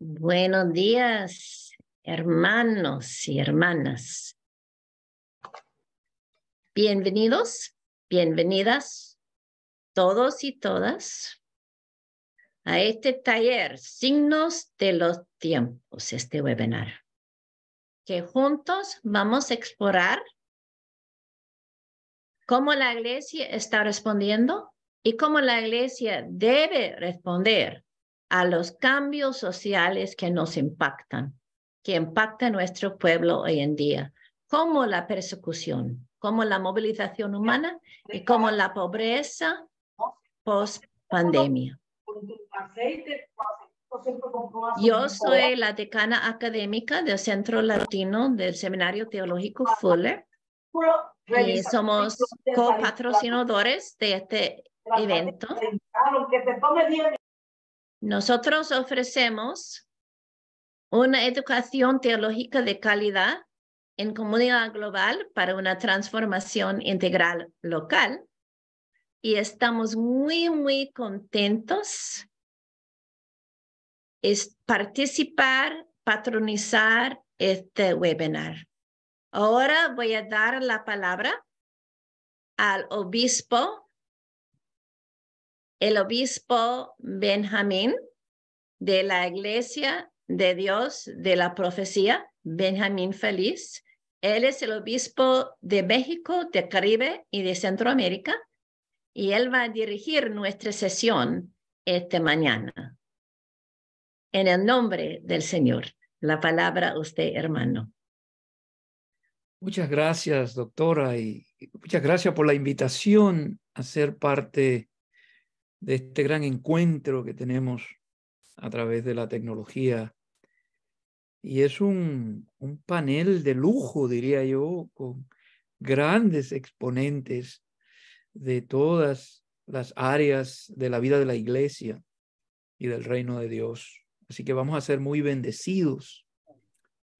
Buenos días, hermanos y hermanas. Bienvenidos, bienvenidas, todos y todas, a este taller Signos de los Tiempos, este webinar, que juntos vamos a explorar cómo la iglesia está respondiendo y cómo la iglesia debe responder a los cambios sociales que nos impactan, que impactan nuestro pueblo hoy en día, como la persecución, como la movilización humana y como la pobreza post pandemia yo soy la decana académica del Centro Latino del Seminario Teológico Fuller y eh, somos copatrocinadores de este evento. Nosotros ofrecemos una educación teológica de calidad en comunidad global para una transformación integral local y estamos muy, muy contentos es participar, patronizar este webinar. Ahora voy a dar la palabra al obispo, el obispo Benjamín de la Iglesia de Dios de la Profecía, Benjamín Feliz. Él es el obispo de México, de Caribe y de Centroamérica y él va a dirigir nuestra sesión este mañana en el nombre del Señor. La palabra usted, hermano. Muchas gracias, doctora, y muchas gracias por la invitación a ser parte de este gran encuentro que tenemos a través de la tecnología. Y es un, un panel de lujo, diría yo, con grandes exponentes de todas las áreas de la vida de la iglesia y del reino de Dios. Así que vamos a ser muy bendecidos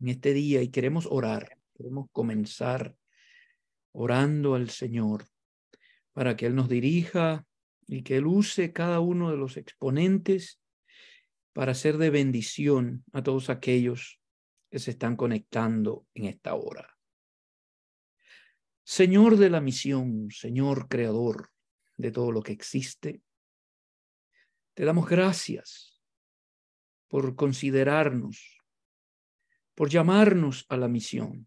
en este día y queremos orar. Queremos comenzar orando al Señor para que Él nos dirija y que Él use cada uno de los exponentes para ser de bendición a todos aquellos que se están conectando en esta hora. Señor de la misión, Señor creador de todo lo que existe, te damos gracias por considerarnos, por llamarnos a la misión,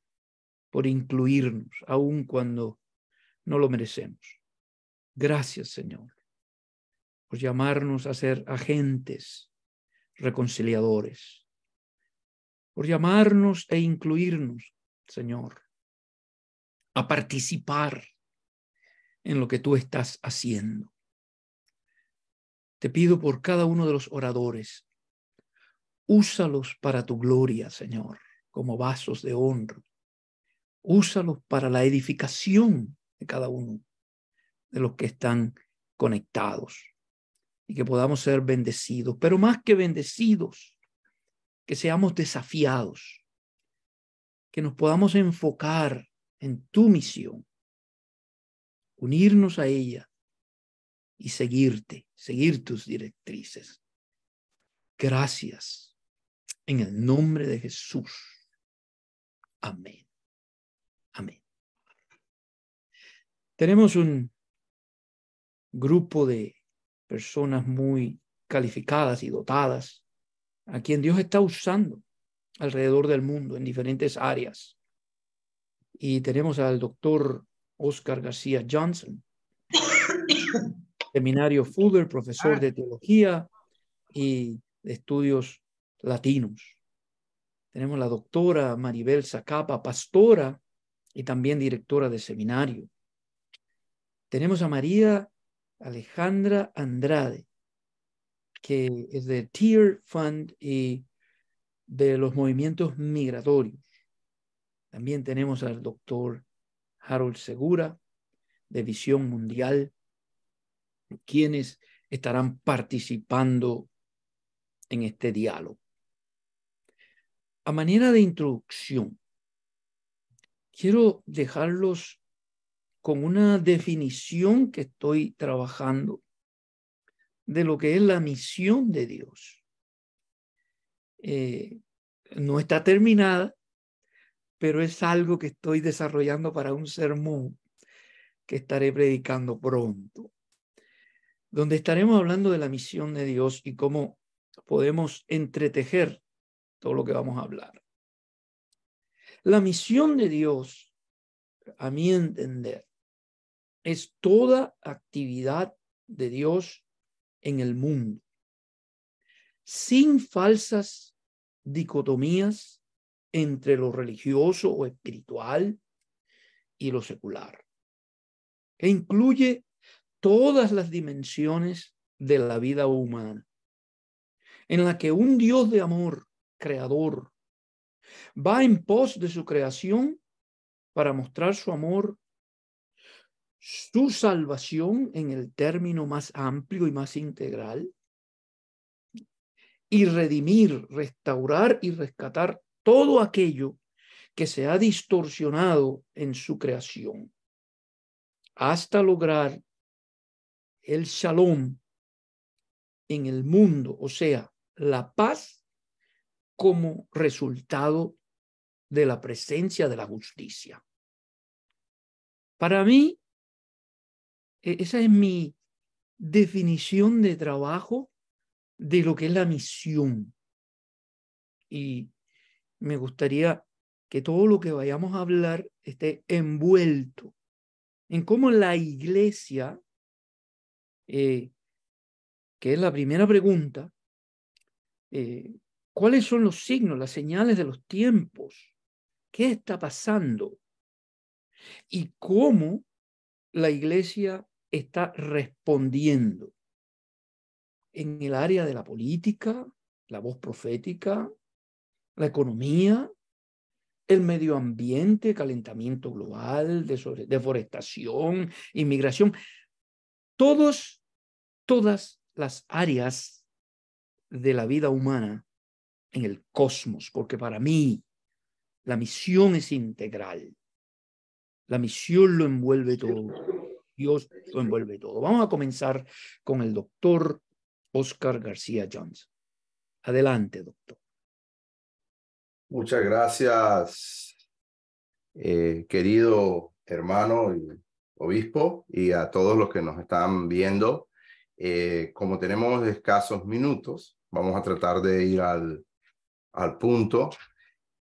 por incluirnos, aun cuando no lo merecemos. Gracias, Señor, por llamarnos a ser agentes reconciliadores, por llamarnos e incluirnos, Señor, a participar en lo que tú estás haciendo. Te pido por cada uno de los oradores Úsalos para tu gloria, Señor, como vasos de honra. Úsalos para la edificación de cada uno de los que están conectados y que podamos ser bendecidos, pero más que bendecidos, que seamos desafiados, que nos podamos enfocar en tu misión, unirnos a ella y seguirte, seguir tus directrices. Gracias en el nombre de Jesús. Amén. Amén. Tenemos un grupo de personas muy calificadas y dotadas a quien Dios está usando alrededor del mundo en diferentes áreas. Y tenemos al doctor Oscar García Johnson, seminario Fuller, profesor ah. de teología y de estudios latinos. Tenemos la doctora Maribel Zacapa, pastora y también directora de seminario. Tenemos a María Alejandra Andrade, que es de Tier Fund y de los movimientos migratorios. También tenemos al doctor Harold Segura, de Visión Mundial, quienes estarán participando en este diálogo. A manera de introducción, quiero dejarlos con una definición que estoy trabajando de lo que es la misión de Dios. Eh, no está terminada, pero es algo que estoy desarrollando para un sermón que estaré predicando pronto, donde estaremos hablando de la misión de Dios y cómo podemos entretejer todo lo que vamos a hablar. La misión de Dios, a mi entender, es toda actividad de Dios en el mundo, sin falsas dicotomías entre lo religioso o espiritual y lo secular, que incluye todas las dimensiones de la vida humana, en la que un Dios de amor creador. Va en pos de su creación para mostrar su amor, su salvación en el término más amplio y más integral, y redimir, restaurar y rescatar todo aquello que se ha distorsionado en su creación, hasta lograr el shalom en el mundo, o sea, la paz como resultado de la presencia de la justicia. Para mí, e-, esa es mi definición de trabajo de lo que es la misión. Y me gustaría que todo lo que vayamos a hablar esté envuelto en cómo la iglesia, eh, que es la primera pregunta, eh, ¿Cuáles son los signos, las señales de los tiempos? ¿Qué está pasando? ¿Y cómo la iglesia está respondiendo? En el área de la política, la voz profética, la economía, el medio ambiente, calentamiento global, deforestación, inmigración, todos, todas las áreas de la vida humana en el cosmos, porque para mí la misión es integral. La misión lo envuelve todo. Dios lo envuelve todo. Vamos a comenzar con el doctor Oscar García Johnson. Adelante, doctor. Muchas gracias, eh, querido hermano y obispo, y a todos los que nos están viendo. Eh, como tenemos escasos minutos, vamos a tratar de ir al al punto.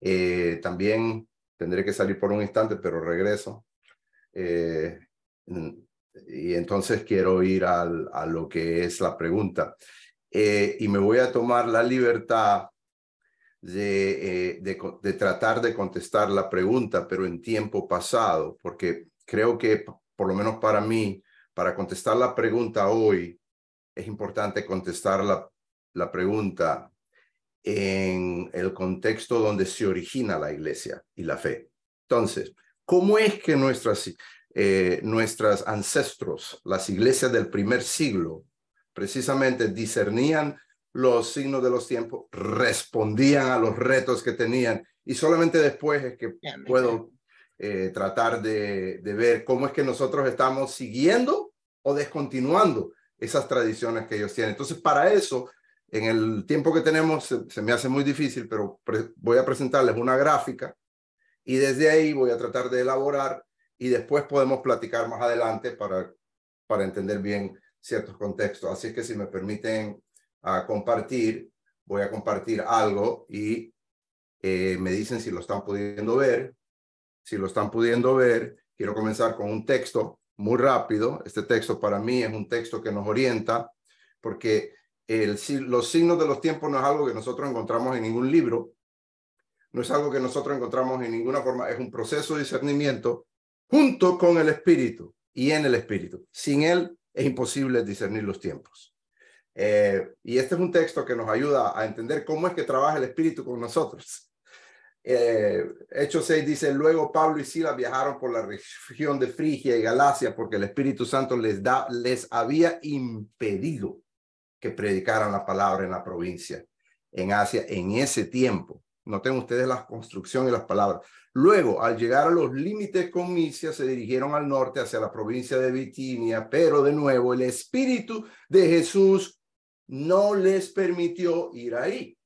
Eh, también tendré que salir por un instante, pero regreso. Eh, y entonces quiero ir al, a lo que es la pregunta. Eh, y me voy a tomar la libertad de, tratar de contestar la pregunta, pero en tiempo pasado, porque creo que, por lo menos para mí, para contestar la pregunta hoy, es importante contestar la, la pregunta en el contexto donde se origina la iglesia y la fe. Entonces, ¿cómo es que nuestras, eh, nuestras ancestros, las iglesias del primer siglo, precisamente discernían los signos de los tiempos, respondían a los retos que tenían y solamente después es que puedo eh, tratar de, de ver cómo es que nosotros estamos siguiendo o descontinuando esas tradiciones que ellos tienen. Entonces, para eso en el tiempo que tenemos se, me hace muy difícil, pero voy a presentarles una gráfica y desde ahí voy a tratar de elaborar y después podemos platicar más adelante para, para entender bien ciertos contextos. Así que si me permiten ah, compartir, voy a compartir algo y eh, me dicen si lo están pudiendo ver. Si lo están pudiendo ver, quiero comenzar con un texto muy rápido. Este texto para mí es un texto que nos orienta porque los signos de los tiempos no es algo que nosotros encontramos en ningún libro, no es algo que nosotros encontramos en ninguna forma, es un proceso de discernimiento junto con el espíritu y en el espíritu. Sin él es imposible discernir los tiempos. Eh, y este es un texto que nos ayuda a entender cómo es que trabaja el espíritu con nosotros. Eh, Hechos 6 dice, luego Pablo y Silas viajaron por la región de Frigia y Galacia porque el Espíritu Santo les, da, les había impedido que predicaran la palabra en la provincia, en Asia, en ese tiempo. Noten ustedes la construcción y las palabras. Luego, al llegar a los límites con Misia, se dirigieron al norte hacia la provincia de Bitinia, pero de nuevo el espíritu de Jesús no les permitió ir ahí.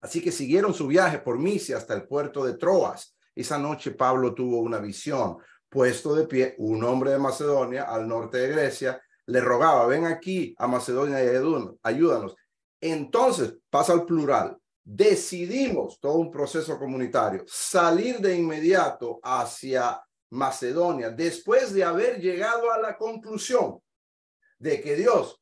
Así que siguieron su viaje por Misia hasta el puerto de Troas. Esa noche Pablo tuvo una visión. Puesto de pie, un hombre de Macedonia al norte de Grecia le rogaba, ven aquí a Macedonia y Edun, ayúdanos. Entonces pasa al plural. Decidimos todo un proceso comunitario, salir de inmediato hacia Macedonia, después de haber llegado a la conclusión de que Dios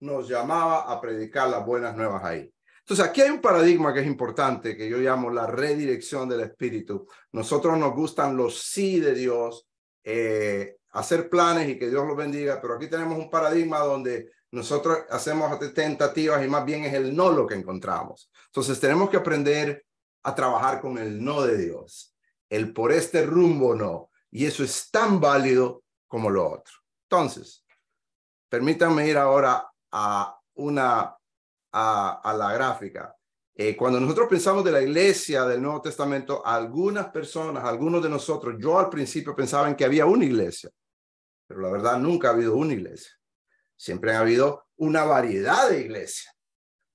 nos llamaba a predicar las buenas nuevas ahí. Entonces, aquí hay un paradigma que es importante, que yo llamo la redirección del espíritu. Nosotros nos gustan los sí de Dios, eh, hacer planes y que Dios los bendiga, pero aquí tenemos un paradigma donde nosotros hacemos tentativas y más bien es el no lo que encontramos. Entonces tenemos que aprender a trabajar con el no de Dios, el por este rumbo no. Y eso es tan válido como lo otro. Entonces, permítanme ir ahora a una, a, la gráfica. Eh, cuando nosotros pensamos de la iglesia del Nuevo Testamento, algunas personas, algunos de nosotros, yo al principio pensaba en que había una iglesia. Pero la verdad, nunca ha habido una iglesia. Siempre ha habido una variedad de iglesias,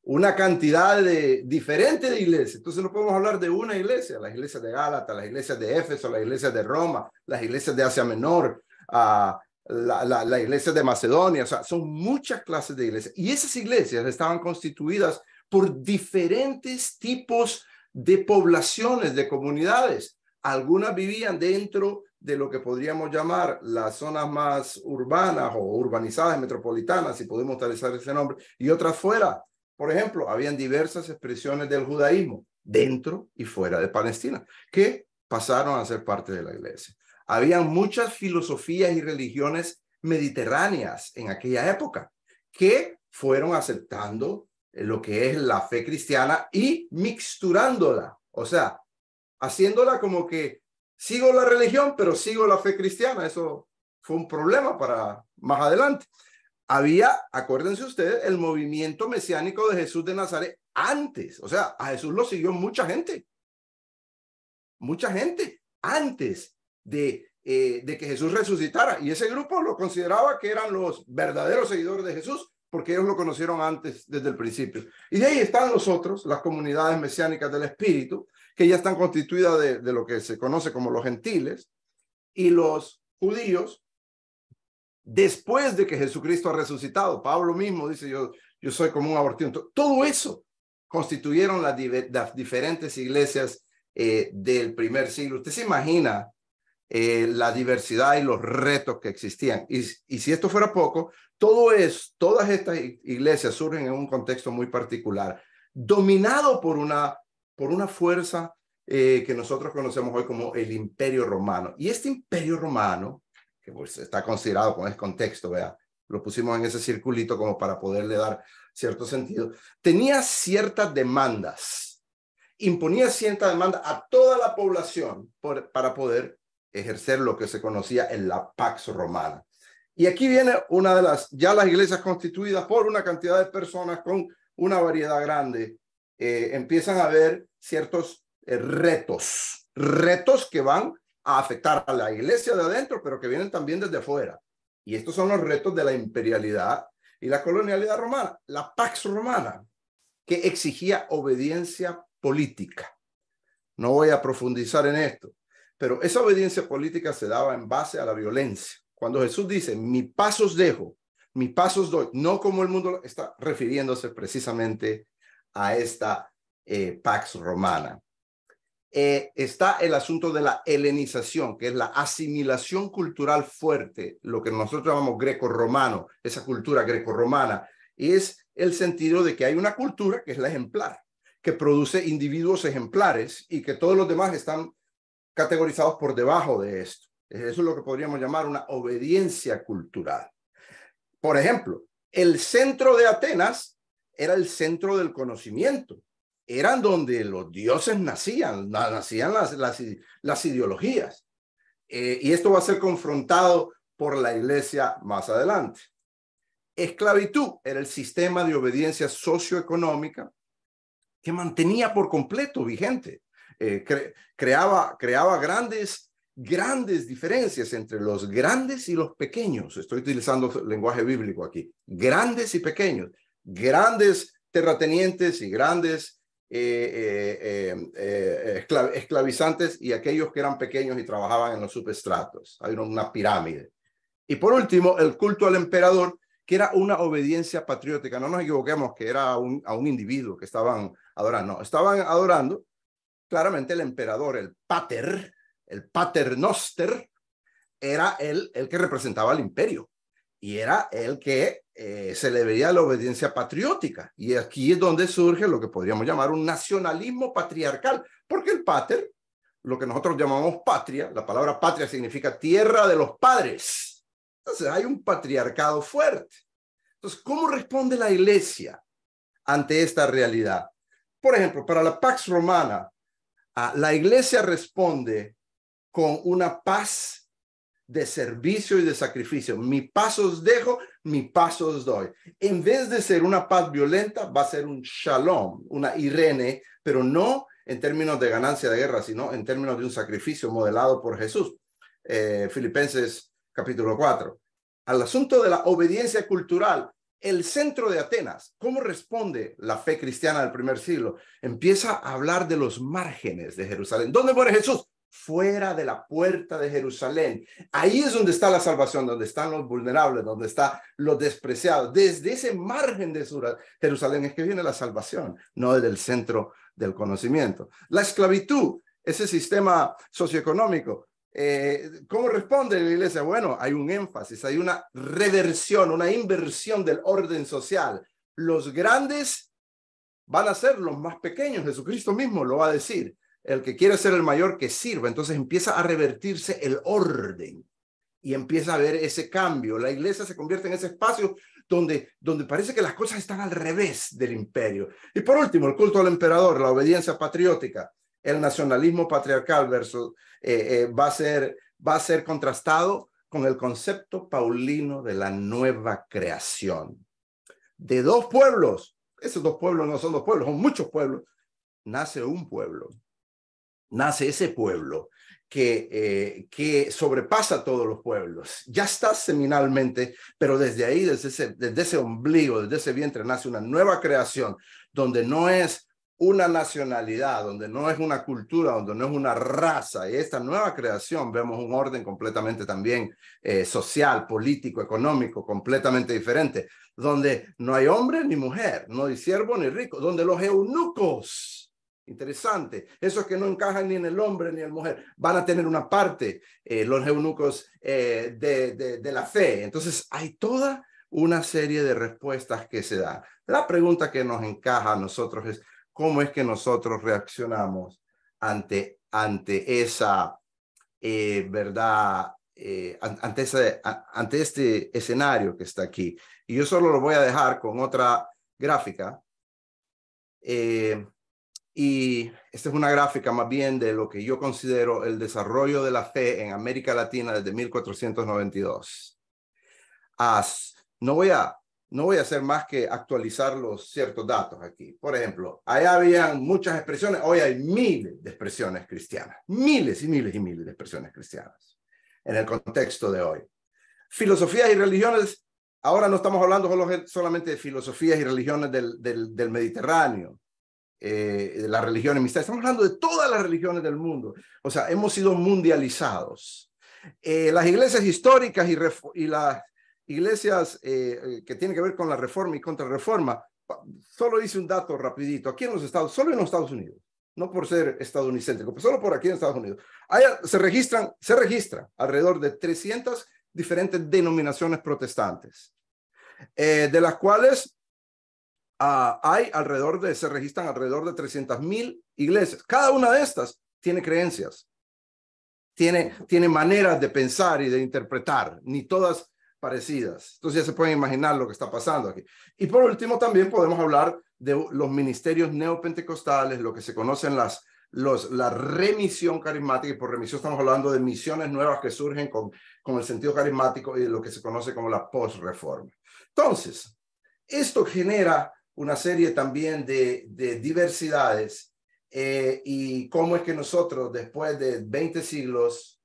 una cantidad de, diferentes de iglesias. Entonces no podemos hablar de una iglesia, las iglesias de Gálata, las iglesias de Éfeso, las iglesias de Roma, las iglesias de Asia Menor, a ah, la, iglesia de Macedonia, o sea, son muchas clases de iglesias. Y esas iglesias estaban constituidas por diferentes tipos de poblaciones, de comunidades. Algunas vivían dentro de lo que podríamos llamar las zonas más urbanas o urbanizadas, metropolitanas, si podemos utilizar ese nombre, y otras fuera. Por ejemplo, habían diversas expresiones del judaísmo dentro y fuera de Palestina, que pasaron a ser parte de la iglesia. Habían muchas filosofías y religiones mediterráneas en aquella época que fueron aceptando eh, lo que es la fe cristiana y mixturándola, o sea, haciéndola como que sigo la religión, pero sigo la fe cristiana. Eso fue un problema para más adelante. Había, acuérdense ustedes, el movimiento mesiánico de Jesús de Nazaret antes. O sea, a Jesús lo siguió mucha gente. Mucha gente antes de, eh, de que Jesús resucitara. Y ese grupo lo consideraba que eran los verdaderos seguidores de Jesús porque ellos lo conocieron antes, desde el principio. Y de ahí están los otros, las comunidades mesiánicas del Espíritu, que ya están constituidas de, lo que se conoce como los gentiles, y los judíos, después de que Jesucristo ha resucitado, Pablo mismo dice, yo, yo soy como un abortivo. Todo eso constituyeron las, diferentes iglesias eh, del primer siglo. Usted se imagina eh, la diversidad y los retos que existían. Y, y si esto fuera poco, todo es, todas estas iglesias surgen en un contexto muy particular, dominado por una por una fuerza eh, que nosotros conocemos hoy como el Imperio Romano. Y este Imperio Romano, que pues, está considerado con ese contexto, lo pusimos en ese circulito como para poderle dar cierto sentido, tenía ciertas demandas, imponía cierta demanda a toda la población para poder ejercer lo que se conocía en la Pax Romana. Y aquí viene una de las, ya las iglesias constituidas por una cantidad de personas con una variedad grande eh, empiezan a haber ciertos eh, retos, retos que van a afectar a la iglesia de adentro, pero que vienen también desde afuera. Y estos son los retos de la imperialidad y la colonialidad romana, la Pax Romana, que exigía obediencia política. No voy a profundizar en esto, pero esa obediencia política se daba en base a la violencia. Cuando Jesús dice, mi pasos dejo, mi pasos doy, no como el mundo está refiriéndose precisamente a esta eh, Pax Romana. Eh, está el asunto de la helenización, que es la asimilación cultural fuerte, lo que nosotros llamamos greco-romano, esa cultura greco-romana, y es el sentido de que hay una cultura que es la ejemplar, que produce individuos ejemplares y que todos los demás están categorizados por debajo de esto. Eso es lo que podríamos llamar una obediencia cultural. Por ejemplo, el centro de Atenas era el centro del conocimiento, eran donde los dioses nacían, nacían las, ideologías. Eh, y esto va a ser confrontado por la iglesia más adelante. Esclavitud era el sistema de obediencia socioeconómica que mantenía por completo vigente. Eh, creaba, creaba grandes grandes diferencias entre los grandes y los pequeños. Estoy utilizando lenguaje bíblico aquí. Grandes y pequeños grandes terratenientes y grandes eh, eh, eh, esclavizantes y aquellos que eran pequeños y trabajaban en los subestratos. Hay una pirámide. Y por último, el culto al emperador, que era una obediencia patriótica. No nos equivoquemos que era a un individuo que estaban adorando. estaban adorando claramente el emperador, el pater, el paternoster, era el que representaba al imperio y era el que eh, se le veía la obediencia patriótica. Y aquí es donde surge lo que podríamos llamar un nacionalismo patriarcal, porque el pater, lo que nosotros llamamos patria, la palabra patria significa tierra de los padres. Entonces hay un patriarcado fuerte. Entonces, ¿cómo responde la iglesia ante esta realidad? Por ejemplo, para la Pax Romana, ah, la iglesia responde con una paz de servicio y de sacrificio. Mi paso os dejo, mi paso os doy. En vez de ser una paz violenta, va a ser un shalom, una irene, pero no en términos de ganancia de guerra, sino en términos de un sacrificio modelado por Jesús. Eh, Filipenses capítulo 4. Al asunto de la obediencia cultural, el centro de Atenas, ¿cómo responde la fe cristiana del primer siglo? Empieza a hablar de los márgenes de Jerusalén. ¿Dónde muere Jesús? fuera de la puerta de Jerusalén. Ahí es donde está la salvación, donde están los vulnerables, donde está los despreciados. Desde ese margen de Jerusalén es que viene la salvación, no desde el centro del conocimiento. La esclavitud, ese sistema socioeconómico. Eh, ¿Cómo responde la iglesia? Bueno, hay un énfasis, hay una reversión, una inversión del orden social. Los grandes van a ser los más pequeños, Jesucristo mismo lo va a decir el que quiere ser el mayor que sirva. Entonces empieza a revertirse el orden y empieza a ver ese cambio. La iglesia se convierte en ese espacio donde, donde parece que las cosas están al revés del imperio. Y por último, el culto al emperador, la obediencia patriótica, el nacionalismo patriarcal versus, eh, eh, va, a ser, va a ser contrastado con el concepto paulino de la nueva creación. De dos pueblos, esos dos pueblos no son dos pueblos, son muchos pueblos, nace un pueblo nace ese pueblo que, eh, que sobrepasa todos los pueblos. Ya está seminalmente, pero desde ahí, desde ese, desde ese ombligo, desde ese vientre, nace una nueva creación donde no es una nacionalidad, donde no es una cultura, donde no es una raza. Y esta nueva creación vemos un orden completamente también eh, social, político, económico, completamente diferente, donde no hay hombre ni mujer, no hay siervo ni rico, donde los eunucos Interesante. Esos que no encajan ni en el hombre ni en la mujer van a tener una parte, eh, los eunucos, eh, de, de, la fe. Entonces hay toda una serie de respuestas que se dan. La pregunta que nos encaja a nosotros es, ¿cómo es que nosotros reaccionamos ante, ante esa eh, verdad, ante, ante este escenario que está aquí? Y yo solo lo voy a dejar con otra gráfica. Y esta es una gráfica más bien de lo que yo considero el desarrollo de la fe en América Latina desde 1492. no, voy a, no voy a hacer más que actualizar los ciertos datos aquí. Por ejemplo, allá habían muchas expresiones, hoy hay miles de expresiones cristianas, miles y miles y miles de expresiones cristianas en el contexto de hoy. Filosofías y religiones, ahora no estamos hablando solamente de filosofías y religiones del Mediterráneo eh, de la religión Estamos hablando de todas las religiones del mundo. O sea, hemos sido mundializados. Eh, las iglesias históricas y, las iglesias eh, que tienen que ver con la reforma y contrarreforma, solo hice un dato rapidito. Aquí en los Estados, solo en los Estados Unidos, no por ser estadounidense, pues solo por aquí en Estados Unidos, se registran, se registra alrededor de 300 diferentes denominaciones protestantes, eh, de las cuales hay alrededor de, se registran alrededor de 300.000 iglesias. Cada una de estas tiene creencias, tiene, tiene maneras de pensar y de interpretar, ni todas parecidas. Entonces ya se pueden imaginar lo que está pasando aquí. Y por último, también podemos hablar de los ministerios neopentecostales, lo que se conocen las, los, la remisión carismática, y por remisión estamos hablando de misiones nuevas que surgen con, con el sentido carismático y de lo que se conoce como la post-reforma. Entonces, esto genera una serie también de, diversidades eh, y cómo es que nosotros después de 20 siglos,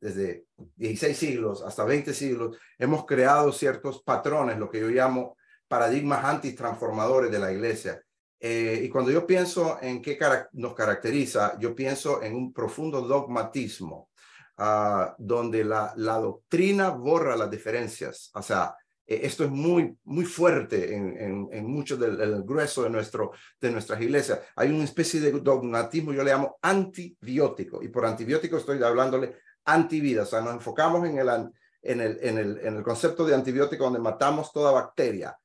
desde 16 siglos hasta 20 siglos, hemos creado ciertos patrones, lo que yo llamo paradigmas antitransformadores de la iglesia. Eh, y cuando yo pienso en qué nos caracteriza, yo pienso en un profundo dogmatismo, ah, donde la, la, doctrina borra las diferencias. O sea, eh, esto es muy, muy fuerte en, en, mucho del, grueso de, nuestro, de nuestras iglesias. Hay una especie de dogmatismo, yo le llamo antibiótico, y por antibiótico estoy hablándole antivida, o sea, nos enfocamos en el, en el, en el, en el concepto de antibiótico donde matamos toda bacteria.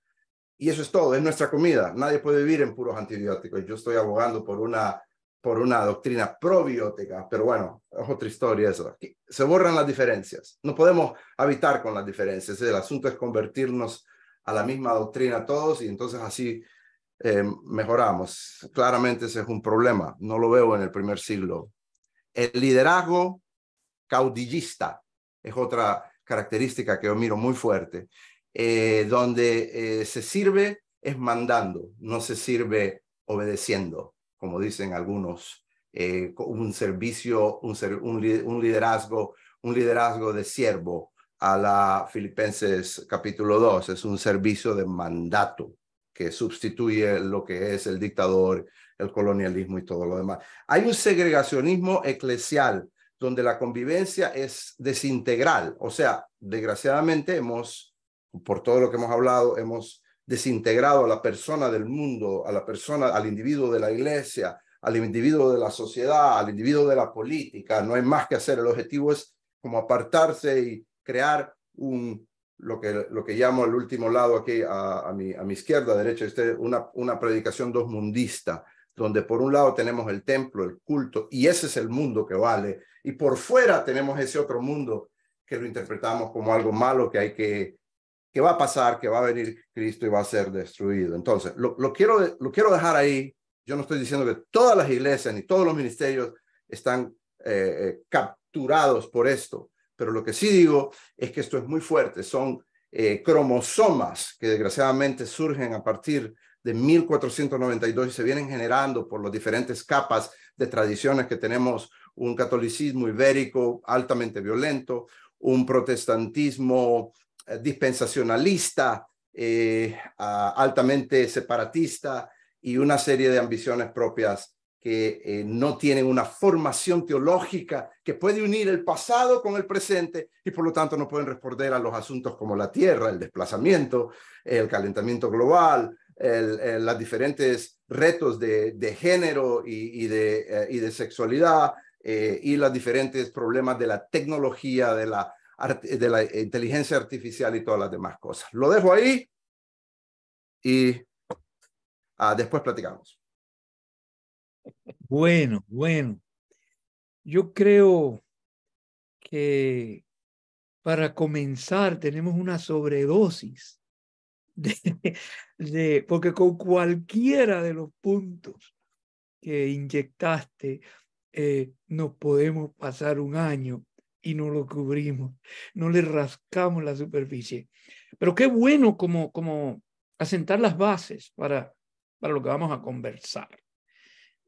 Y eso es todo, es nuestra comida. Nadie puede vivir en puros antibióticos. Yo estoy abogando por una por una doctrina probiótica, pero bueno, es otra historia eso. Se borran las diferencias, no podemos habitar con las diferencias, el asunto es convertirnos a la misma doctrina todos y entonces así eh, mejoramos. Claramente ese es un problema, no lo veo en el primer siglo. El liderazgo caudillista es otra característica que yo miro muy fuerte, eh, donde eh, se sirve es mandando, no se sirve obedeciendo como dicen algunos, eh, un servicio, un, un, liderazgo, un liderazgo de siervo a la Filipenses capítulo 2, es un servicio de mandato que sustituye lo que es el dictador, el colonialismo y todo lo demás. Hay un segregacionismo eclesial donde la convivencia es desintegral, o sea, desgraciadamente hemos, por todo lo que hemos hablado, hemos desintegrado a la persona del mundo, a la persona, al individuo de la iglesia, al individuo de la sociedad, al individuo de la política. No hay más que hacer. El objetivo es como apartarse y crear un, lo que, lo que llamo el último lado aquí a, mi, a mi izquierda, a derecha, este, una, una predicación dosmundista, donde por un lado tenemos el templo, el culto, y ese es el mundo que vale, y por fuera tenemos ese otro mundo que lo interpretamos como algo malo que hay que que va a pasar, que va a venir Cristo y va a ser destruido. Entonces, lo, quiero, lo quiero dejar ahí. Yo no estoy diciendo que todas las iglesias ni todos los ministerios están eh, eh, capturados por esto, pero lo que sí digo es que esto es muy fuerte. Son eh, cromosomas que desgraciadamente surgen a partir de 1492 y se vienen generando por las diferentes capas de tradiciones que tenemos, un catolicismo ibérico altamente violento, un protestantismo eh, dispensacionalista, eh, altamente separatista y una serie de ambiciones propias que eh, no tienen una formación teológica que puede unir el pasado con el presente y por lo tanto no pueden responder a los asuntos como la tierra, el desplazamiento, el calentamiento global, las diferentes retos de, género y, de, sexualidad y los diferentes problemas de la tecnología, de la eh, de la inteligencia artificial y todas las demás cosas. Lo dejo ahí y ah, después platicamos. Bueno, bueno. Yo creo que para comenzar tenemos una sobredosis de, porque con cualquiera de los puntos que inyectaste eh, nos podemos pasar un año y no lo cubrimos, no le rascamos la superficie. Pero qué bueno como, como asentar las bases para, para lo que vamos a conversar.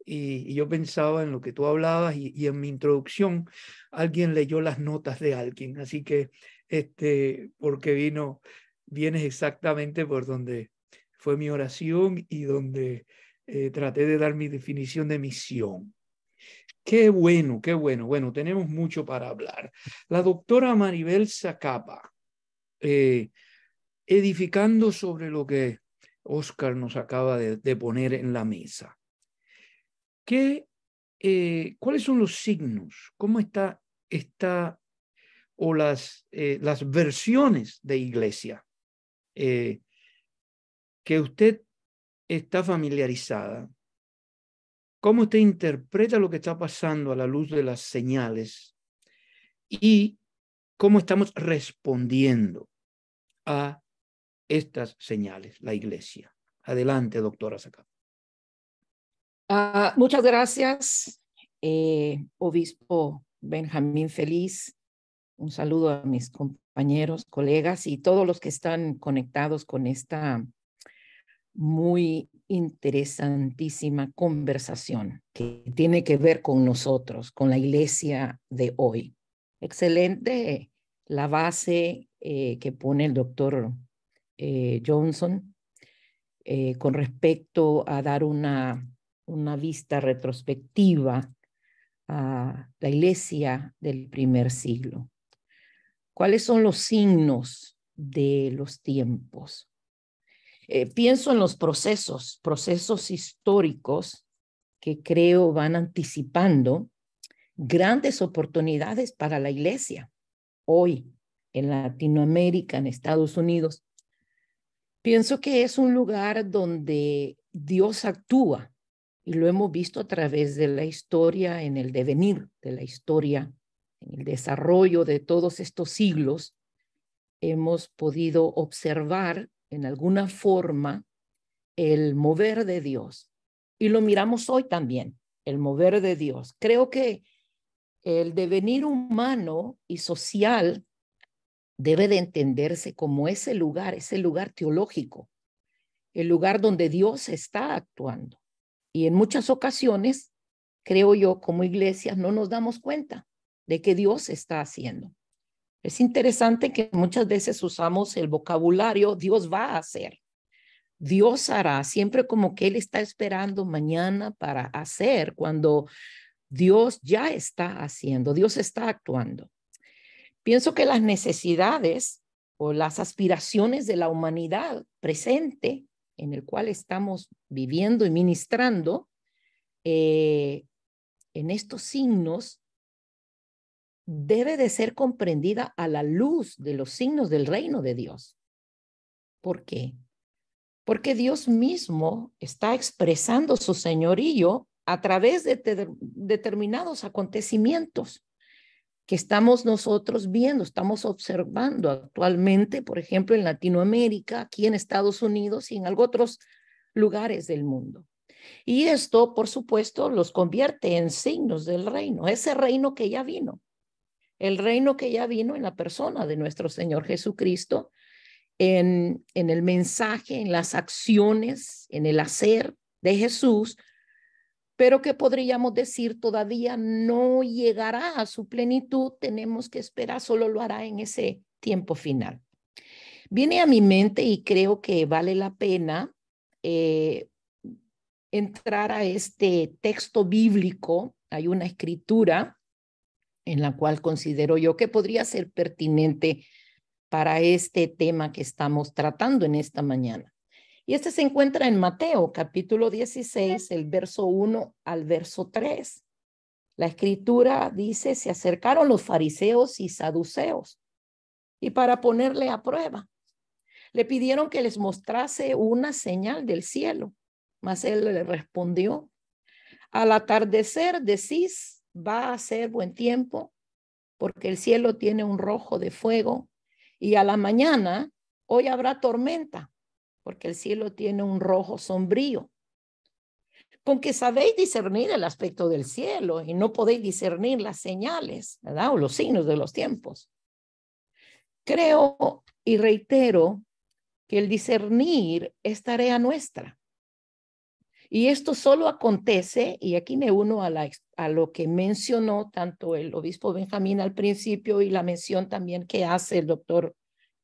Y, yo pensaba en lo que tú hablabas y, en mi introducción alguien leyó las notas de alguien, así que este, porque vino, vienes exactamente por donde fue mi oración y donde eh, traté de dar mi definición de misión. Qué bueno, qué bueno. Bueno, tenemos mucho para hablar. La doctora Maribel Zacapa, eh, edificando sobre lo que Oscar nos acaba de, poner en la mesa. Eh, ¿Cuáles son los signos? ¿Cómo está, esta o las, eh, las versiones de iglesia que usted está familiarizada cómo usted interpreta lo que está pasando a la luz de las señales y cómo estamos respondiendo a estas señales, la iglesia. Adelante, doctora Saca. Ah, muchas gracias, eh, obispo Benjamín Feliz. Un saludo a mis compañeros, colegas y todos los que están conectados con esta muy interesantísima conversación que tiene que ver con nosotros, con la iglesia de hoy. Excelente la base eh, que pone el doctor eh, Johnson eh, con respecto a dar una, una vista retrospectiva a la iglesia del primer siglo. ¿Cuáles son los signos de los tiempos? Eh, pienso en los procesos, procesos históricos que creo van anticipando grandes oportunidades para la iglesia hoy en Latinoamérica, en Estados Unidos. Pienso que es un lugar donde Dios actúa y lo hemos visto a través de la historia, en el devenir de la historia, en el desarrollo de todos estos siglos, hemos podido observar en alguna forma el mover de Dios. Y lo miramos hoy también, el mover de Dios. Creo que el devenir humano y social debe de entenderse como ese lugar, ese lugar teológico, el lugar donde Dios está actuando. Y en muchas ocasiones, creo yo, como iglesia no nos damos cuenta de que Dios está haciendo. Es interesante que muchas veces usamos el vocabulario Dios va a hacer, Dios hará, siempre como que Él está esperando mañana para hacer, cuando Dios ya está haciendo, Dios está actuando. Pienso que las necesidades o las aspiraciones de la humanidad presente en el cual estamos viviendo y ministrando, eh, en estos signos debe de ser comprendida a la luz de los signos del reino de Dios. ¿Por qué? Porque Dios mismo está expresando su señorío a través de determinados acontecimientos que estamos nosotros viendo, estamos observando actualmente, por ejemplo, en Latinoamérica, aquí en Estados Unidos y en algunos otros lugares del mundo. Y esto, por supuesto, los convierte en signos del reino, ese reino que ya vino el reino que ya vino en la persona de nuestro Señor Jesucristo, en, en el mensaje, en las acciones, en el hacer de Jesús, pero que podríamos decir todavía no llegará a su plenitud, tenemos que esperar, solo lo hará en ese tiempo final. Viene a mi mente y creo que vale la pena eh, entrar a este texto bíblico. Hay una escritura en la cual considero yo que podría ser pertinente para este tema que estamos tratando en esta mañana. Y este se encuentra en Mateo capítulo 16, el verso 1 al verso 3. La escritura dice, se acercaron los fariseos y saduceos y para ponerle a prueba, le pidieron que les mostrase una señal del cielo, mas él le respondió, al atardecer decís, va a ser buen tiempo, porque el cielo tiene un rojo de fuego, y a la mañana hoy habrá tormenta, porque el cielo tiene un rojo sombrío. Con que sabéis discernir el aspecto del cielo y no podéis discernir las señales, O los signos de los tiempos. Creo y reitero que el discernir es tarea nuestra. Y esto solo acontece, y aquí me uno a, a lo que mencionó tanto el obispo Benjamín al principio y la mención también que hace el doctor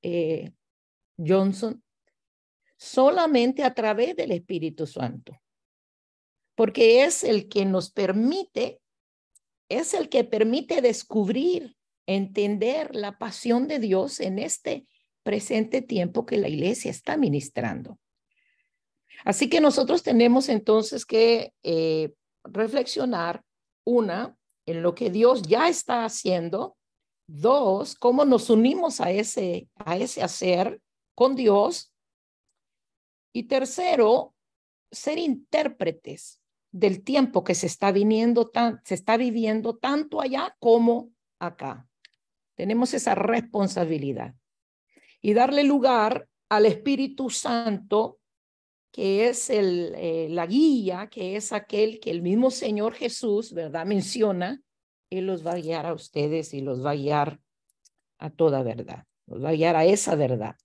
eh, Johnson, solamente a través del Espíritu Santo, porque es el que nos permite, es el que permite descubrir, entender la pasión de Dios en este presente tiempo que la iglesia está ministrando. Así que nosotros tenemos entonces que eh, reflexionar, una, en lo que Dios ya está haciendo, dos, cómo nos unimos a ese, a ese hacer con Dios, y tercero, ser intérpretes del tiempo que se está, viniendo se está viviendo tanto allá como acá. Tenemos esa responsabilidad y darle lugar al Espíritu Santo que es el, eh, la guía, que es aquel que el mismo Señor Jesús, ¿verdad? Menciona, Él los va a guiar a ustedes y los va a guiar a toda verdad, los va a guiar a esa verdad.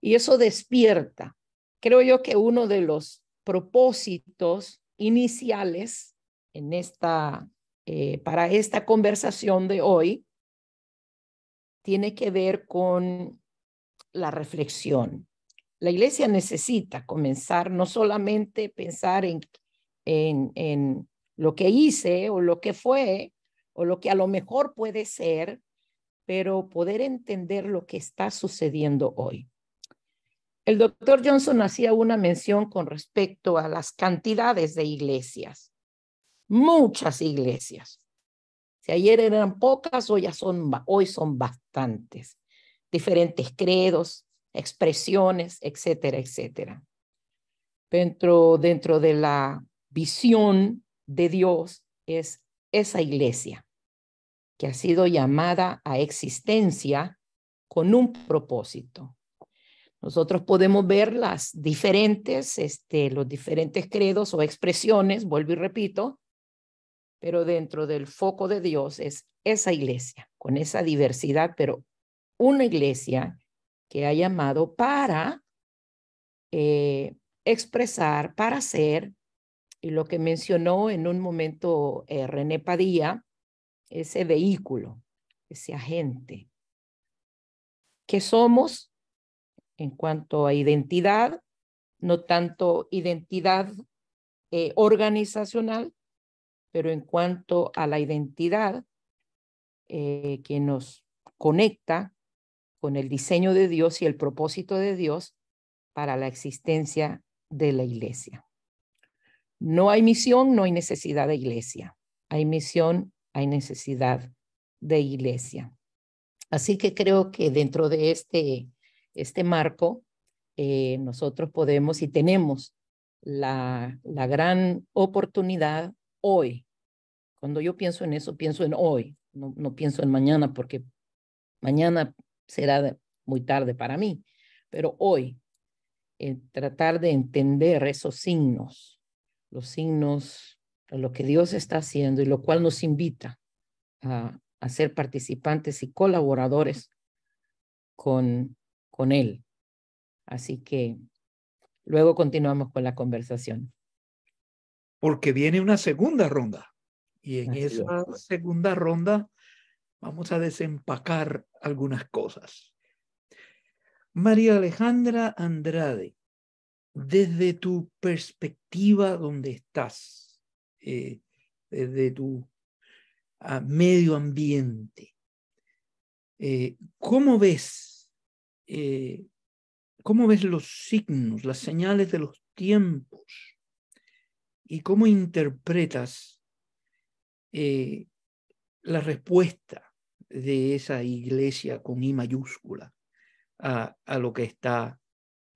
Y eso despierta. Creo yo que uno de los propósitos iniciales en esta, eh, para esta conversación de hoy tiene que ver con la reflexión la iglesia necesita comenzar no solamente pensar en, en, en lo que hice o lo que fue o lo que a lo mejor puede ser, pero poder entender lo que está sucediendo hoy. El doctor Johnson hacía una mención con respecto a las cantidades de iglesias. Muchas iglesias. Si ayer eran pocas, hoy, ya son, hoy son bastantes. Diferentes credos, expresiones, etcétera, etcétera. Dentro, dentro de la visión de Dios es esa iglesia que ha sido llamada a existencia con un propósito. Nosotros podemos ver las diferentes, este, los diferentes credos o expresiones, vuelvo y repito, pero dentro del foco de Dios es esa iglesia, con esa diversidad, pero una iglesia que ha llamado para eh, expresar, para ser y lo que mencionó en un momento eh, René Padilla, ese vehículo, ese agente. que somos en cuanto a identidad? No tanto identidad eh, organizacional, pero en cuanto a la identidad que nos conecta con el diseño de Dios y el propósito de Dios para la existencia de la iglesia. No hay misión, no hay necesidad de iglesia. Hay misión, hay necesidad de iglesia. Así que creo que dentro de este, este marco, eh, nosotros podemos y tenemos la, la gran oportunidad hoy. Cuando yo pienso en eso, pienso en hoy, no, no pienso en mañana, porque mañana será muy tarde para mí, pero hoy tratar de entender esos signos, los signos, lo que Dios está haciendo y lo cual nos invita a, ser participantes y colaboradores con, con Él. Así que luego continuamos con la conversación. Porque viene una segunda ronda y en esa segunda ronda Vamos a desempacar algunas cosas. María Alejandra Andrade, desde tu perspectiva donde estás, eh, desde tu ah, medio ambiente, eh, ¿cómo ves? Eh, ¿Cómo ves los signos, las señales de los tiempos? ¿Y cómo interpretas la respuesta de esa iglesia con I mayúscula a, lo que está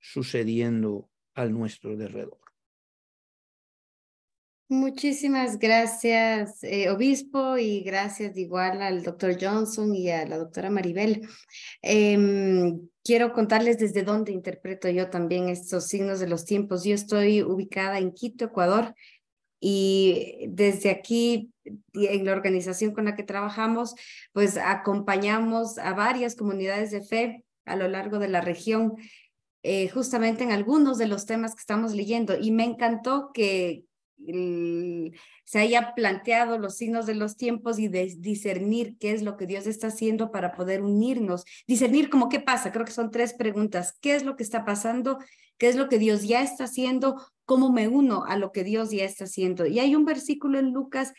sucediendo al nuestro derredor. Muchísimas gracias, eh, obispo, y gracias igual al doctor Johnson y a la doctora Maribel. Em, quiero contarles desde dónde interpreto yo también estos signos de los tiempos. Yo estoy ubicada en Quito, Ecuador, y desde aquí en la organización con la que trabajamos, pues acompañamos a varias comunidades de fe a lo largo de la región, eh, justamente en algunos de los temas que estamos leyendo. Y me encantó que se haya planteado los signos de los tiempos y discernir qué es lo que Dios está haciendo para poder unirnos. Discernir como qué pasa, creo que son tres preguntas. ¿Qué es lo que está pasando? ¿Qué es lo que Dios ya está haciendo? ¿Cómo me uno a lo que Dios ya está haciendo? Y hay un versículo en Lucas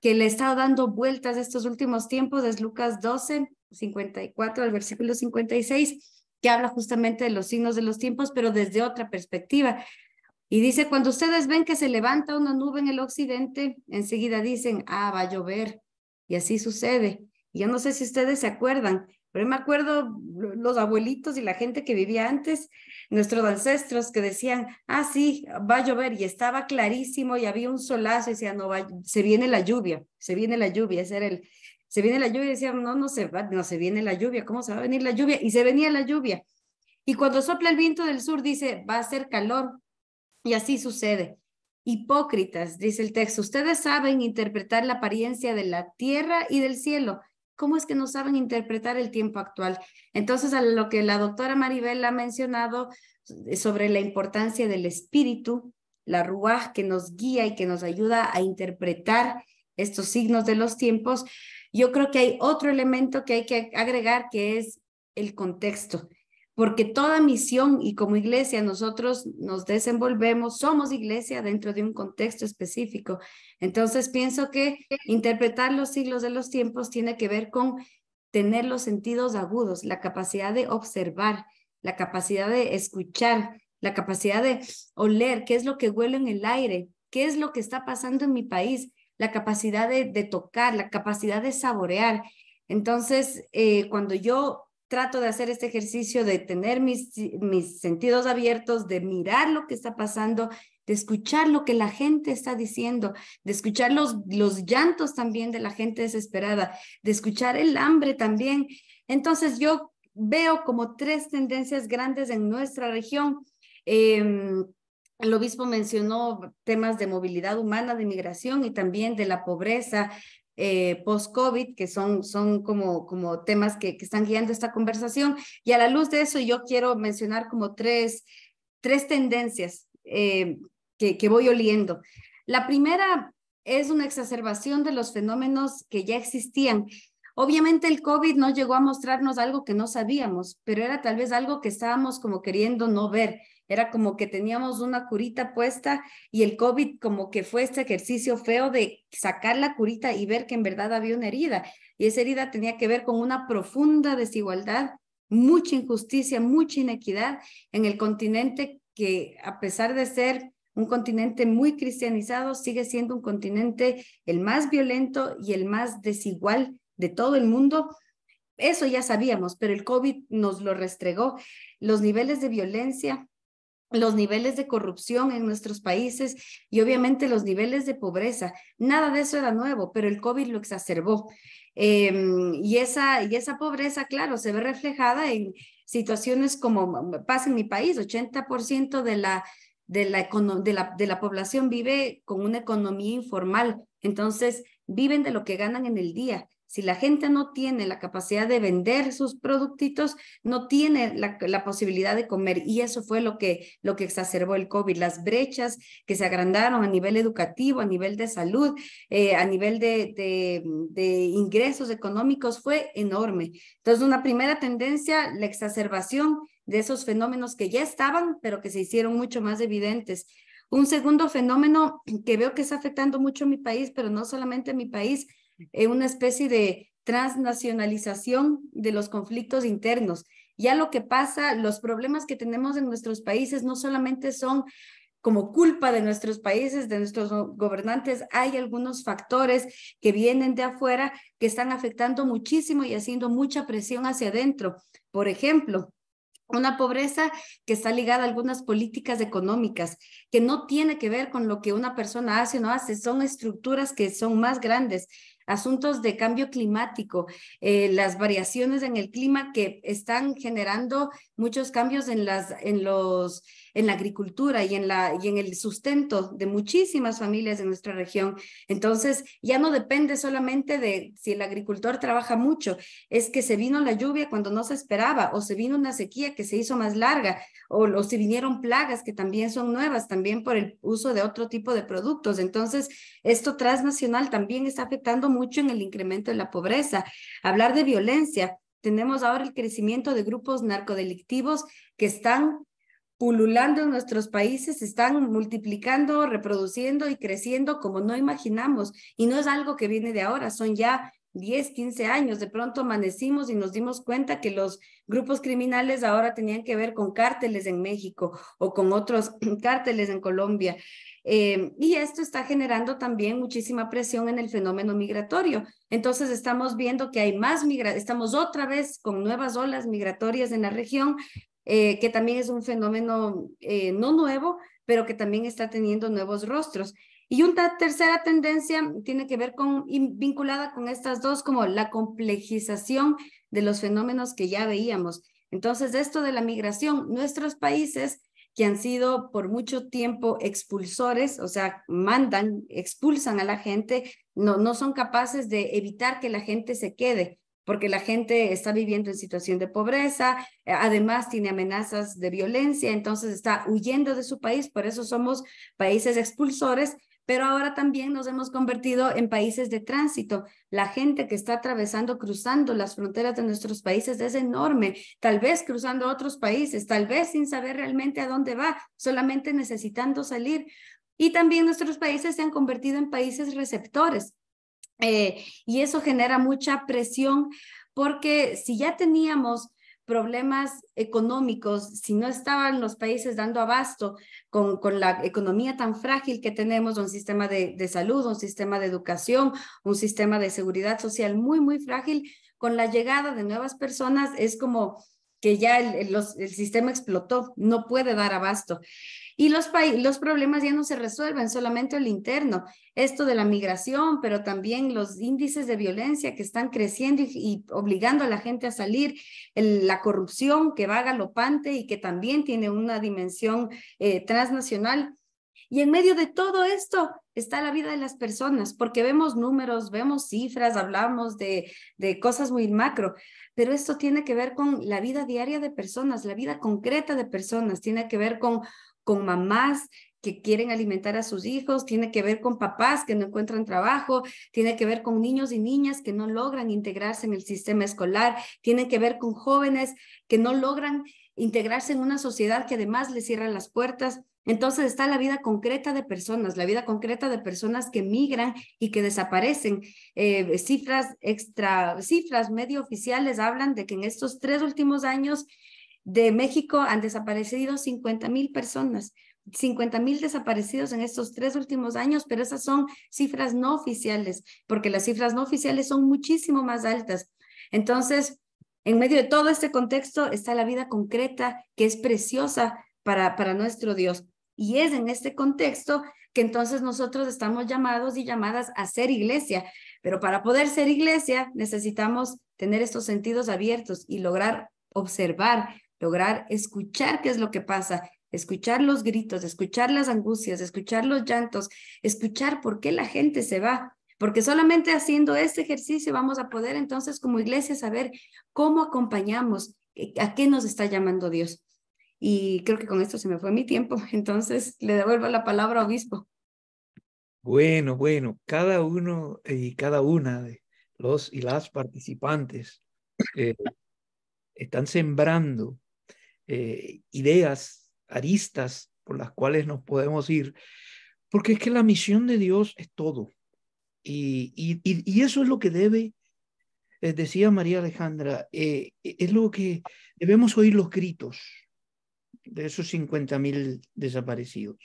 que le está dando vueltas estos últimos tiempos es Lucas 12, 54 al versículo 56, que habla justamente de los signos de los tiempos, pero desde otra perspectiva. Y dice, cuando ustedes ven que se levanta una nube en el occidente, enseguida dicen, ah, va a llover. Y así sucede. Yo no sé si ustedes se acuerdan, pero me acuerdo los abuelitos y la gente que vivía antes, nuestros ancestros que decían, ah, sí, va a llover y estaba clarísimo y había un solazo y decían, no, se viene la lluvia, se viene la lluvia, ese era el, se viene la lluvia y decían, no, no se va, no se viene la lluvia, ¿cómo se va a venir la lluvia? Y se venía la lluvia. Y cuando sopla el viento del sur dice, va a ser calor. Y así sucede. Hipócritas, dice el texto, ustedes saben interpretar la apariencia de la tierra y del cielo ¿Cómo es que no saben interpretar el tiempo actual? Entonces, a lo que la doctora Maribel ha mencionado eh, sobre la importancia del espíritu, la ruaj que nos guía y que nos ayuda a interpretar estos signos de los tiempos, yo creo que hay otro elemento que hay que agregar que es el contexto porque toda misión y como iglesia nosotros nos desenvolvemos, somos iglesia dentro de un contexto específico. Entonces pienso que interpretar los siglos de los tiempos tiene que ver con tener los sentidos agudos, la capacidad de observar, la capacidad de escuchar, la capacidad de oler qué es lo que huele en el aire, qué es lo que está pasando en mi país, la capacidad de, tocar, la capacidad de saborear. Entonces, eh, cuando yo trato de hacer este ejercicio de tener mis, mis sentidos abiertos, de mirar lo que está pasando, de escuchar lo que la gente está diciendo, de escuchar los, los llantos también de la gente desesperada, de escuchar el hambre también. Entonces yo veo como tres tendencias grandes en nuestra región. Em, el obispo mencionó temas de movilidad humana, de migración y también de la pobreza, eh, post-COVID, que son, son como, como temas que, están guiando esta conversación. Y a la luz de eso, yo quiero mencionar como tres, tres tendencias eh, que, que voy oliendo. La primera es una exacerbación de los fenómenos que ya existían. Obviamente el COVID no llegó a mostrarnos algo que no sabíamos, pero era tal vez algo que estábamos como queriendo no ver. Era como que teníamos una curita puesta y el COVID como que fue este ejercicio feo de sacar la curita y ver que en verdad había una herida. Y esa herida tenía que ver con una profunda desigualdad, mucha injusticia, mucha inequidad en el continente que a pesar de ser un continente muy cristianizado, sigue siendo un continente el más violento y el más desigual de todo el mundo. Eso ya sabíamos, pero el COVID nos lo restregó. Los niveles de violencia los niveles de corrupción en nuestros países y obviamente los niveles de pobreza. Nada de eso era nuevo, pero el COVID lo exacerbó. Em, y, esa, y esa pobreza, claro, se ve reflejada en situaciones como pasa en mi país, 80% de, la, de la población vive con una economía informal, entonces viven de lo que ganan en el día si la gente no tiene la capacidad de vender sus productitos, no tiene la, posibilidad de comer. Y eso fue lo que, lo que exacerbó el COVID, las brechas que se agrandaron a nivel educativo, a nivel de salud, eh, a nivel de, de, ingresos económicos, fue enorme. Entonces, una primera tendencia, la exacerbación de esos fenómenos que ya estaban, pero que se hicieron mucho más evidentes. Un segundo fenómeno que veo que está afectando mucho a mi país, pero no solamente a mi país, es eh, una especie de transnacionalización de los conflictos internos. Ya lo que pasa, los problemas que tenemos en nuestros países no solamente son como culpa de nuestros países, de nuestros gobernantes, hay algunos factores que vienen de afuera que están afectando muchísimo y haciendo mucha presión hacia adentro. Por ejemplo, una pobreza que está ligada a algunas políticas económicas, que no tiene que ver con lo que una persona hace o no hace, son estructuras que son más grandes asuntos de cambio climático, eh, las variaciones en el clima que están generando muchos cambios en, las, en los en la agricultura y en, la, y en el sustento de muchísimas familias de nuestra región. Entonces, ya no depende solamente de si el agricultor trabaja mucho, es que se vino la lluvia cuando no se esperaba o se vino una sequía que se hizo más larga o, o se vinieron plagas que también son nuevas, también por el uso de otro tipo de productos. Entonces, esto transnacional también está afectando mucho en el incremento de la pobreza. Hablar de violencia. Tenemos ahora el crecimiento de grupos narcodelictivos que están pululando en nuestros países, están multiplicando, reproduciendo y creciendo como no imaginamos. Y no es algo que viene de ahora, son ya 10, 15 años. De pronto amanecimos y nos dimos cuenta que los grupos criminales ahora tenían que ver con cárteles en México o con otros cárteles en Colombia. Em, y esto está generando también muchísima presión en el fenómeno migratorio. Entonces estamos viendo que hay más migra estamos otra vez con nuevas olas migratorias en la región, eh, que también es un fenómeno eh, no nuevo, pero que también está teniendo nuevos rostros. Y una tercera tendencia tiene que ver con, vinculada con estas dos, como la complejización de los fenómenos que ya veíamos. Entonces, esto de la migración, nuestros países que han sido por mucho tiempo expulsores, o sea, mandan, expulsan a la gente, no son capaces de evitar que la gente se quede porque la gente está viviendo en situación de pobreza, eh, además tiene amenazas de violencia, entonces está huyendo de su país, por eso somos países expulsores, pero ahora también nos hemos convertido en países de tránsito. La gente que está atravesando, cruzando las fronteras de nuestros países es enorme, tal vez cruzando otros países, tal vez sin saber realmente a dónde va, solamente necesitando salir. Y también nuestros países se han convertido en países receptores eh, y eso genera mucha presión porque si ya teníamos problemas económicos, si no estaban los países dando abasto con, la economía tan frágil que tenemos, un sistema de, salud, un sistema de educación, un sistema de seguridad social muy, muy frágil, con la llegada de nuevas personas es como que ya el, el sistema explotó, no puede dar abasto. Y los, los problemas ya no se resuelven, solamente el interno. Esto de la migración, pero también los índices de violencia que están creciendo y, obligando a la gente a salir, la corrupción que va galopante y que también tiene una dimensión eh, transnacional. Y en medio de todo esto está la vida de las personas, porque vemos números, vemos cifras, hablamos de, de, cosas muy macro, pero esto tiene que ver con la vida diaria de personas, la vida concreta de personas, tiene que ver con con mamás que quieren alimentar a sus hijos, tiene que ver con papás que no encuentran trabajo, tiene que ver con niños y niñas que no logran integrarse en el sistema escolar, tiene que ver con jóvenes que no logran integrarse en una sociedad que además les cierra las puertas. Entonces está la vida concreta de personas, la vida concreta de personas que migran y que desaparecen. Eh, cifras extra, cifras medio oficiales hablan de que en estos tres últimos años de México han desaparecido 50.000 personas, 50.000 desaparecidos en estos tres últimos años, pero esas son cifras no oficiales, porque las cifras no oficiales son muchísimo más altas. Entonces, en medio de todo este contexto está la vida concreta que es preciosa para, para nuestro Dios. Y es en este contexto que entonces nosotros estamos llamados y llamadas a ser iglesia. Pero para poder ser iglesia necesitamos tener estos sentidos abiertos y lograr observar lograr escuchar qué es lo que pasa, escuchar los gritos, escuchar las angustias, escuchar los llantos, escuchar por qué la gente se va. Porque solamente haciendo este ejercicio vamos a poder entonces como iglesia saber cómo acompañamos, eh, a qué nos está llamando Dios. Y creo que con esto se me fue mi tiempo, entonces le devuelvo la palabra a obispo. Bueno, bueno, cada uno y cada una de los y las participantes eh, están sembrando eh, ideas, aristas por las cuales nos podemos ir, porque es que la misión de Dios es todo. Y, eso es lo que debe, eh, decía María Alejandra, eh, es lo que debemos oír los gritos de esos 50.000 mil desaparecidos.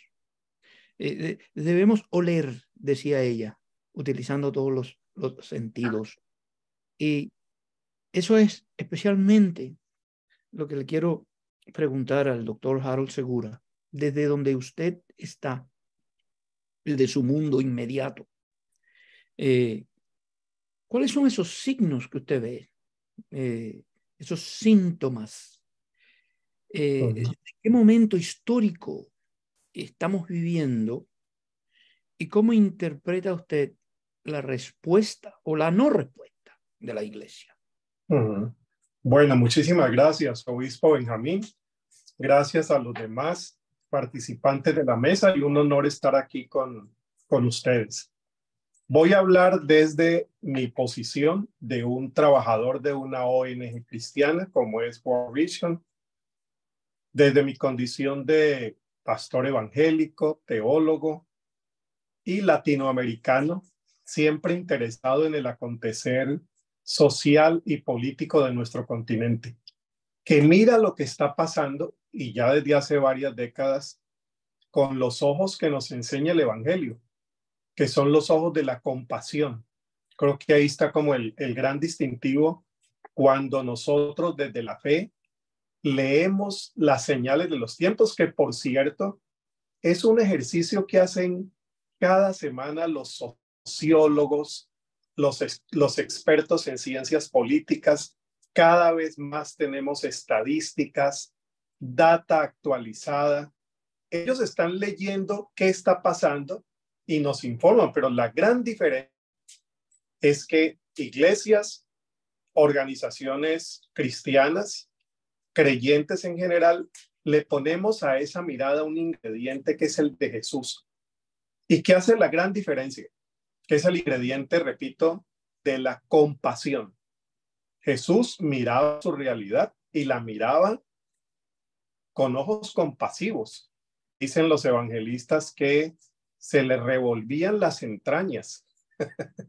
debemos oler, decía ella, utilizando todos los, los sentidos. Y eso es especialmente lo que le quiero preguntar al doctor Harold Segura, desde donde usted está, el de su mundo inmediato, eh, ¿cuáles son esos signos que usted ve? Eh, esos síntomas. Eh, qué momento histórico estamos viviendo y cómo interpreta usted la respuesta o la no respuesta de la iglesia? Bueno, muchísimas gracias, obispo Benjamín. Gracias a los demás participantes de la mesa y un honor estar aquí con, con ustedes. Voy a hablar desde mi posición de un trabajador de una ONG cristiana como es World Vision, desde mi condición de pastor evangélico, teólogo y latinoamericano, siempre interesado en el acontecer social y político de nuestro continente, que mira lo que está pasando y ya desde hace varias décadas con los ojos que nos enseña el Evangelio, que son los ojos de la compasión. Creo que ahí está como el, el gran distintivo cuando nosotros desde la fe leemos las señales de los tiempos, que por cierto es un ejercicio que hacen cada semana los sociólogos, los, expertos en ciencias políticas, cada vez más tenemos estadísticas, data actualizada. Ellos están leyendo qué está pasando y nos informan, pero la gran diferencia es que iglesias, organizaciones cristianas, creyentes en general, le ponemos a esa mirada un ingrediente que es el de Jesús y qué hace la gran diferencia que es el ingrediente, repito, de la compasión. Jesús miraba su realidad y la miraba con ojos compasivos. Dicen los evangelistas que se le revolvían las entrañas,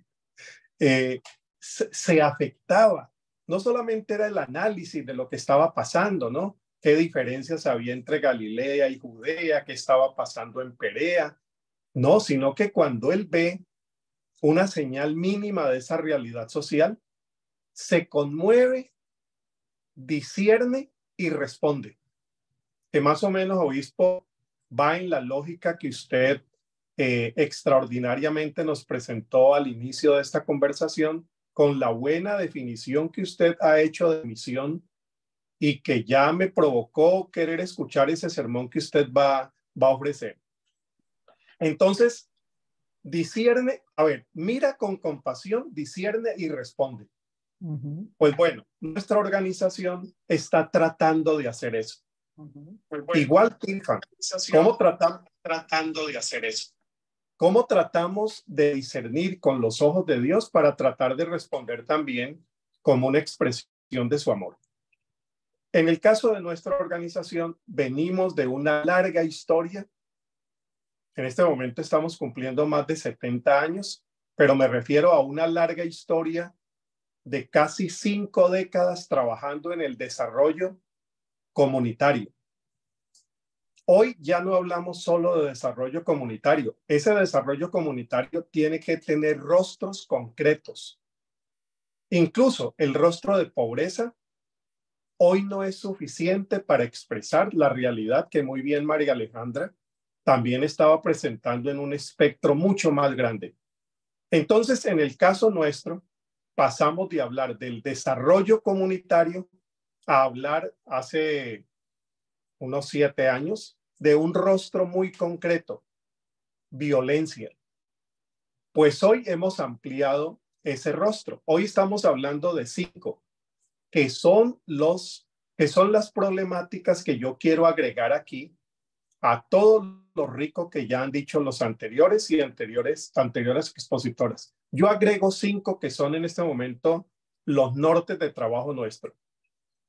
eh, se, afectaba. No solamente era el análisis de lo que estaba pasando, ¿no? ¿Qué diferencias había entre Galilea y Judea? ¿Qué estaba pasando en Perea? No, sino que cuando él ve una señal mínima de esa realidad social, se conmueve, discierne y responde. Que más o menos, obispo, va en la lógica que usted eh, extraordinariamente nos presentó al inicio de esta conversación con la buena definición que usted ha hecho de misión y que ya me provocó querer escuchar ese sermón que usted va, va a ofrecer. Entonces, Discierne, a ver, mira con compasión, discierne y responde. Pues bueno, nuestra organización está tratando de hacer eso. Pues Igual que ¿cómo tratamos? Tratando de hacer eso. ¿Cómo tratamos de discernir con los ojos de Dios para tratar de responder también como una expresión de su amor? En el caso de nuestra organización, venimos de una larga historia en este momento estamos cumpliendo más de 70 años, pero me refiero a una larga historia de casi cinco décadas trabajando en el desarrollo comunitario. Hoy ya no hablamos solo de desarrollo comunitario. Ese desarrollo comunitario tiene que tener rostros concretos. Incluso el rostro de pobreza hoy no es suficiente para expresar la realidad que muy bien María Alejandra también estaba presentando en un espectro mucho más grande. Entonces, en el caso nuestro, pasamos de hablar del desarrollo comunitario a hablar hace unos siete años de un rostro muy concreto, violencia. Pues hoy hemos ampliado ese rostro. Hoy estamos hablando de cinco, que son los que son las problemáticas que yo quiero agregar aquí a todos lo rico que ya han dicho los anteriores y anteriores, anteriores expositoras. Yo agrego cinco que son en este momento los nortes de trabajo nuestro.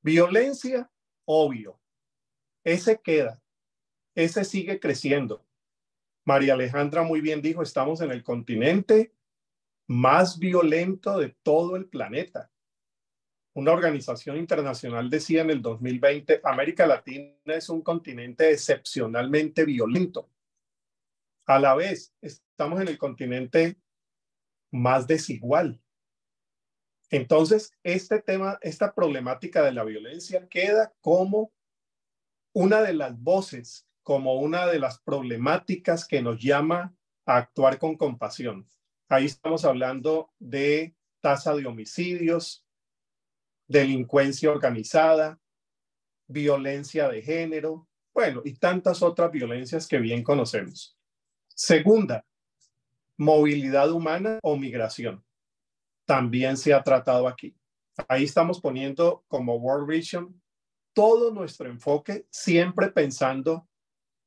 Violencia, obvio. Ese queda. Ese sigue creciendo. María Alejandra muy bien dijo, estamos en el continente más violento de todo el planeta una organización internacional decía en el 2020, América Latina es un continente excepcionalmente violento. A la vez, estamos en el continente más desigual. Entonces, este tema, esta problemática de la violencia queda como una de las voces, como una de las problemáticas que nos llama a actuar con compasión. Ahí estamos hablando de tasa de homicidios, delincuencia organizada, violencia de género, bueno, y tantas otras violencias que bien conocemos. Segunda, movilidad humana o migración. También se ha tratado aquí. Ahí estamos poniendo como World Vision todo nuestro enfoque, siempre pensando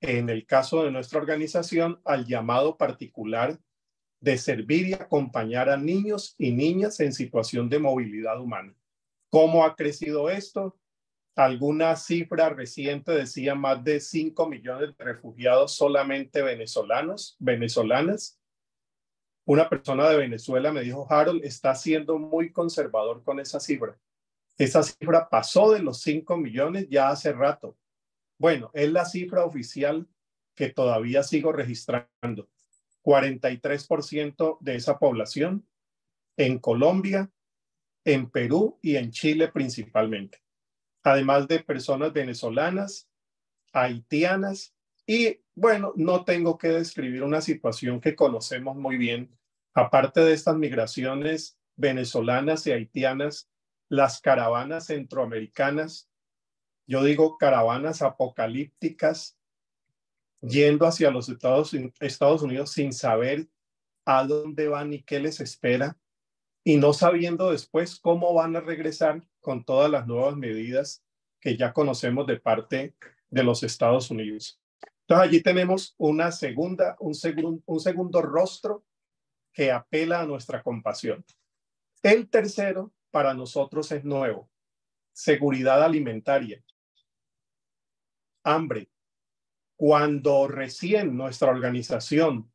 en el caso de nuestra organización al llamado particular de servir y acompañar a niños y niñas en situación de movilidad humana. ¿Cómo ha crecido esto? Alguna cifra reciente decía más de 5 millones de refugiados solamente venezolanos, venezolanas. Una persona de Venezuela me dijo, Harold, está siendo muy conservador con esa cifra. Esa cifra pasó de los 5 millones ya hace rato. Bueno, es la cifra oficial que todavía sigo registrando. 43% de esa población en Colombia, en Perú y en Chile principalmente, además de personas venezolanas, haitianas y, bueno, no tengo que describir una situación que conocemos muy bien, aparte de estas migraciones venezolanas y haitianas, las caravanas centroamericanas, yo digo caravanas apocalípticas, yendo hacia los Estados, Estados Unidos sin saber a dónde van y qué les espera y no sabiendo después cómo van a regresar con todas las nuevas medidas que ya conocemos de parte de los Estados Unidos. Entonces allí tenemos una segunda, un, un segundo rostro que apela a nuestra compasión. El tercero para nosotros es nuevo, seguridad alimentaria, hambre. Cuando recién nuestra organización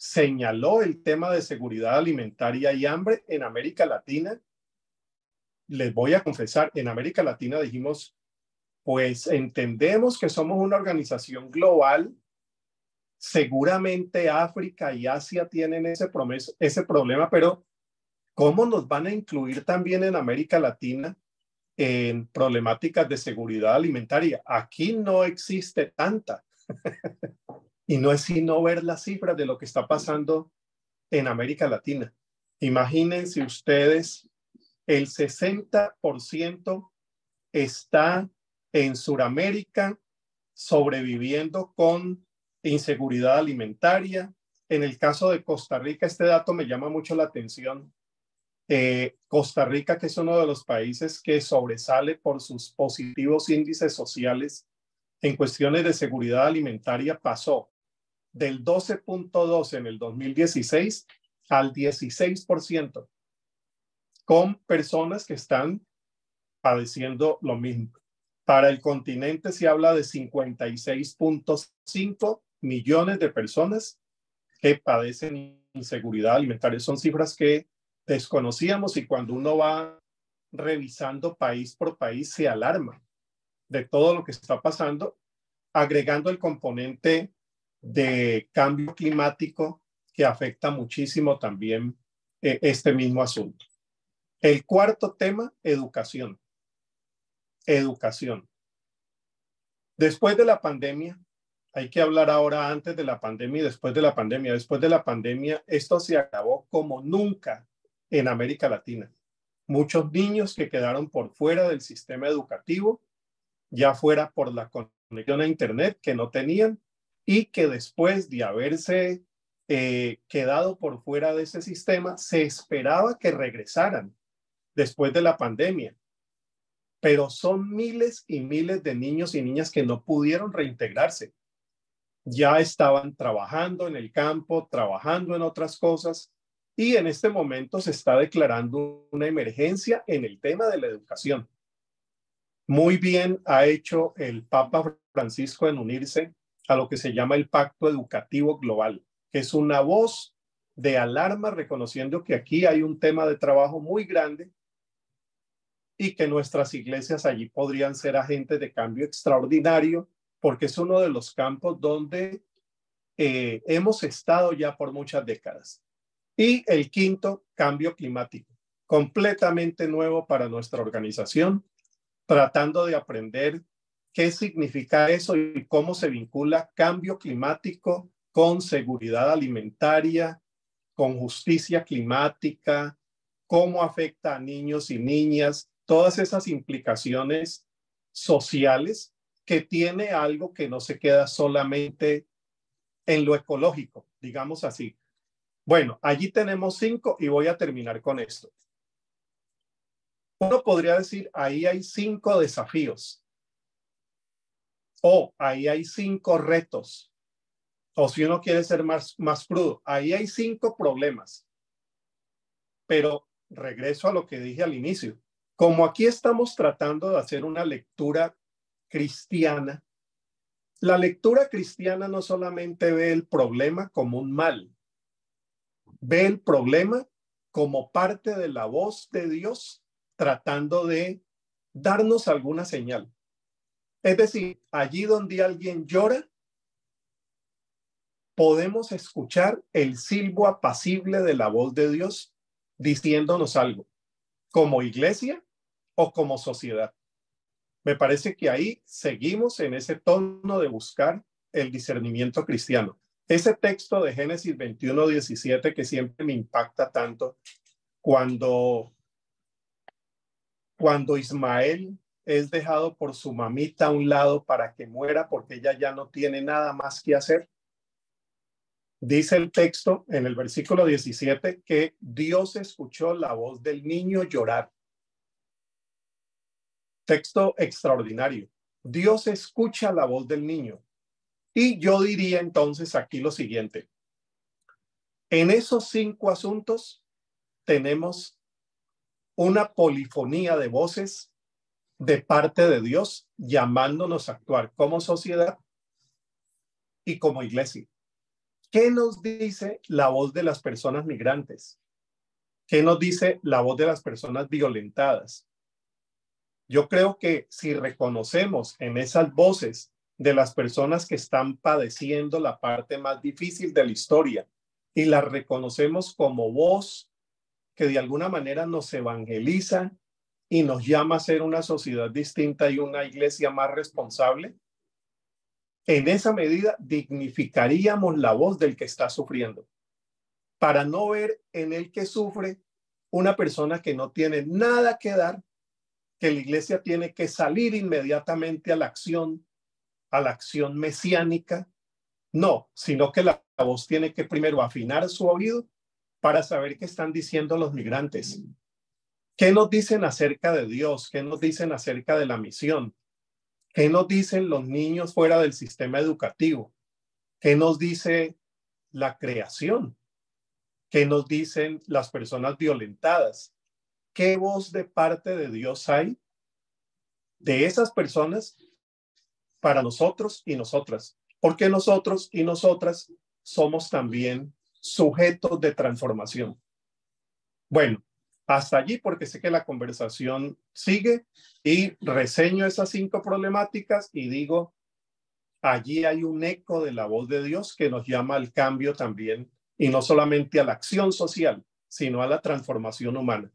señaló el tema de seguridad alimentaria y hambre en América Latina. Les voy a confesar, en América Latina dijimos, pues entendemos que somos una organización global. Seguramente África y Asia tienen ese, ese problema, pero ¿cómo nos van a incluir también en América Latina en problemáticas de seguridad alimentaria? Aquí no existe tanta. y no es sino ver las cifras de lo que está pasando en América Latina. Imagínense ustedes, el 60% está en Sudamérica sobreviviendo con inseguridad alimentaria. En el caso de Costa Rica, este dato me llama mucho la atención. Eh, Costa Rica, que es uno de los países que sobresale por sus positivos índices sociales en cuestiones de seguridad alimentaria, pasó del 12.2 en el 2016 al 16% con personas que están padeciendo lo mismo. Para el continente se habla de 56.5 millones de personas que padecen inseguridad alimentaria. Son cifras que desconocíamos y cuando uno va revisando país por país se alarma de todo lo que está pasando, agregando el componente de cambio climático que afecta muchísimo también eh, este mismo asunto. El cuarto tema, educación. Educación. Después de la pandemia, hay que hablar ahora antes de la pandemia y después de la pandemia. Después de la pandemia, esto se acabó como nunca en América Latina. Muchos niños que quedaron por fuera del sistema educativo, ya fuera por la conexión a Internet que no tenían y que después de haberse eh, quedado por fuera de ese sistema, se esperaba que regresaran después de la pandemia. Pero son miles y miles de niños y niñas que no pudieron reintegrarse. Ya estaban trabajando en el campo, trabajando en otras cosas y en este momento se está declarando una emergencia en el tema de la educación. Muy bien ha hecho el Papa Francisco en unirse a lo que se llama el Pacto Educativo Global, que es una voz de alarma reconociendo que aquí hay un tema de trabajo muy grande y que nuestras iglesias allí podrían ser agentes de cambio extraordinario, porque es uno de los campos donde eh, hemos estado ya por muchas décadas. Y el quinto, cambio climático, completamente nuevo para nuestra organización, tratando de aprender qué significa eso y cómo se vincula cambio climático con seguridad alimentaria, con justicia climática, cómo afecta a niños y niñas, todas esas implicaciones sociales que tiene algo que no se queda solamente en lo ecológico, digamos así. Bueno, allí tenemos cinco y voy a terminar con esto. Uno podría decir, ahí hay cinco desafíos oh, ahí hay cinco retos, o si uno quiere ser más, más crudo, ahí hay cinco problemas. Pero regreso a lo que dije al inicio. Como aquí estamos tratando de hacer una lectura cristiana, la lectura cristiana no solamente ve el problema como un mal, ve el problema como parte de la voz de Dios tratando de darnos alguna señal. Es decir, allí donde alguien llora, podemos escuchar el silbo apacible de la voz de Dios diciéndonos algo, como iglesia o como sociedad. Me parece que ahí seguimos en ese tono de buscar el discernimiento cristiano. Ese texto de Génesis 21, 17 que siempre me impacta tanto cuando, cuando Ismael es dejado por su mamita a un lado para que muera porque ella ya no tiene nada más que hacer. Dice el texto en el versículo 17 que Dios escuchó la voz del niño llorar. Texto extraordinario. Dios escucha la voz del niño. Y yo diría entonces aquí lo siguiente. En esos cinco asuntos tenemos una polifonía de voces de parte de Dios llamándonos a actuar como sociedad y como iglesia. ¿Qué nos dice la voz de las personas migrantes? ¿Qué nos dice la voz de las personas violentadas? Yo creo que si reconocemos en esas voces de las personas que están padeciendo la parte más difícil de la historia y las reconocemos como voz que de alguna manera nos evangeliza y nos llama a ser una sociedad distinta y una iglesia más responsable, en esa medida dignificaríamos la voz del que está sufriendo, para no ver en el que sufre una persona que no tiene nada que dar, que la iglesia tiene que salir inmediatamente a la acción, a la acción mesiánica. No, sino que la, voz tiene que primero afinar su oído para saber qué están diciendo los migrantes ¿Qué nos dicen acerca de Dios? ¿Qué nos dicen acerca de la misión? ¿Qué nos dicen los niños fuera del sistema educativo? ¿Qué nos dice la creación? ¿Qué nos dicen las personas violentadas? ¿Qué voz de parte de Dios hay de esas personas para nosotros y nosotras? Porque nosotros y nosotras somos también sujetos de transformación. Bueno, hasta allí porque sé que la conversación sigue y reseño esas cinco problemáticas y digo, allí hay un eco de la voz de Dios que nos llama al cambio también y no solamente a la acción social, sino a la transformación humana.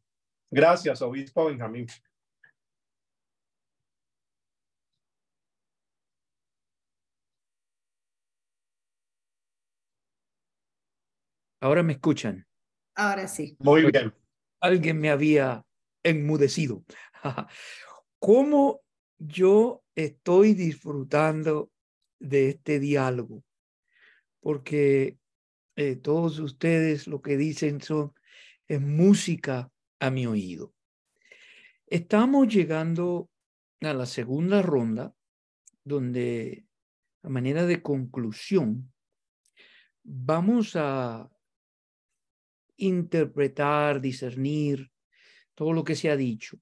Gracias, obispo Benjamín. Ahora me escuchan. Ahora sí. Muy bien alguien me había enmudecido. ¿Cómo yo estoy disfrutando de este diálogo? Porque eh, todos ustedes lo que dicen son, música a mi oído. Estamos llegando a la segunda ronda, donde a manera de conclusión, vamos a interpretar, discernir todo lo que se ha dicho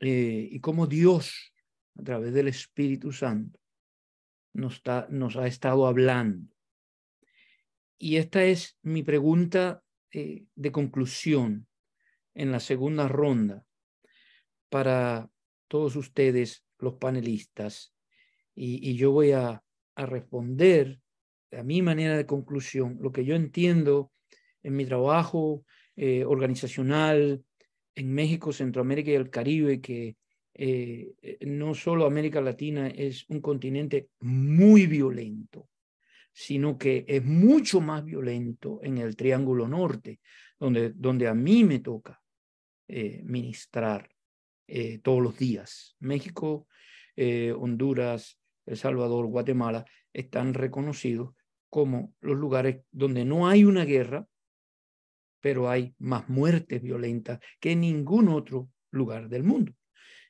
eh, y cómo Dios, a través del Espíritu Santo, nos, nos ha estado hablando. Y esta es mi pregunta eh, de conclusión en la segunda ronda para todos ustedes, los panelistas, y, yo voy a, a responder a mi manera de conclusión, lo que yo entiendo en mi trabajo eh, organizacional en México, Centroamérica y el Caribe, que eh, eh, no solo América Latina es un continente muy violento, sino que es mucho más violento en el Triángulo Norte, donde, donde a mí me toca ministrar todos los días. México, Honduras, El Salvador, Guatemala están reconocidos como los lugares donde no hay una guerra, pero hay más muertes violentas que en ningún otro lugar del mundo.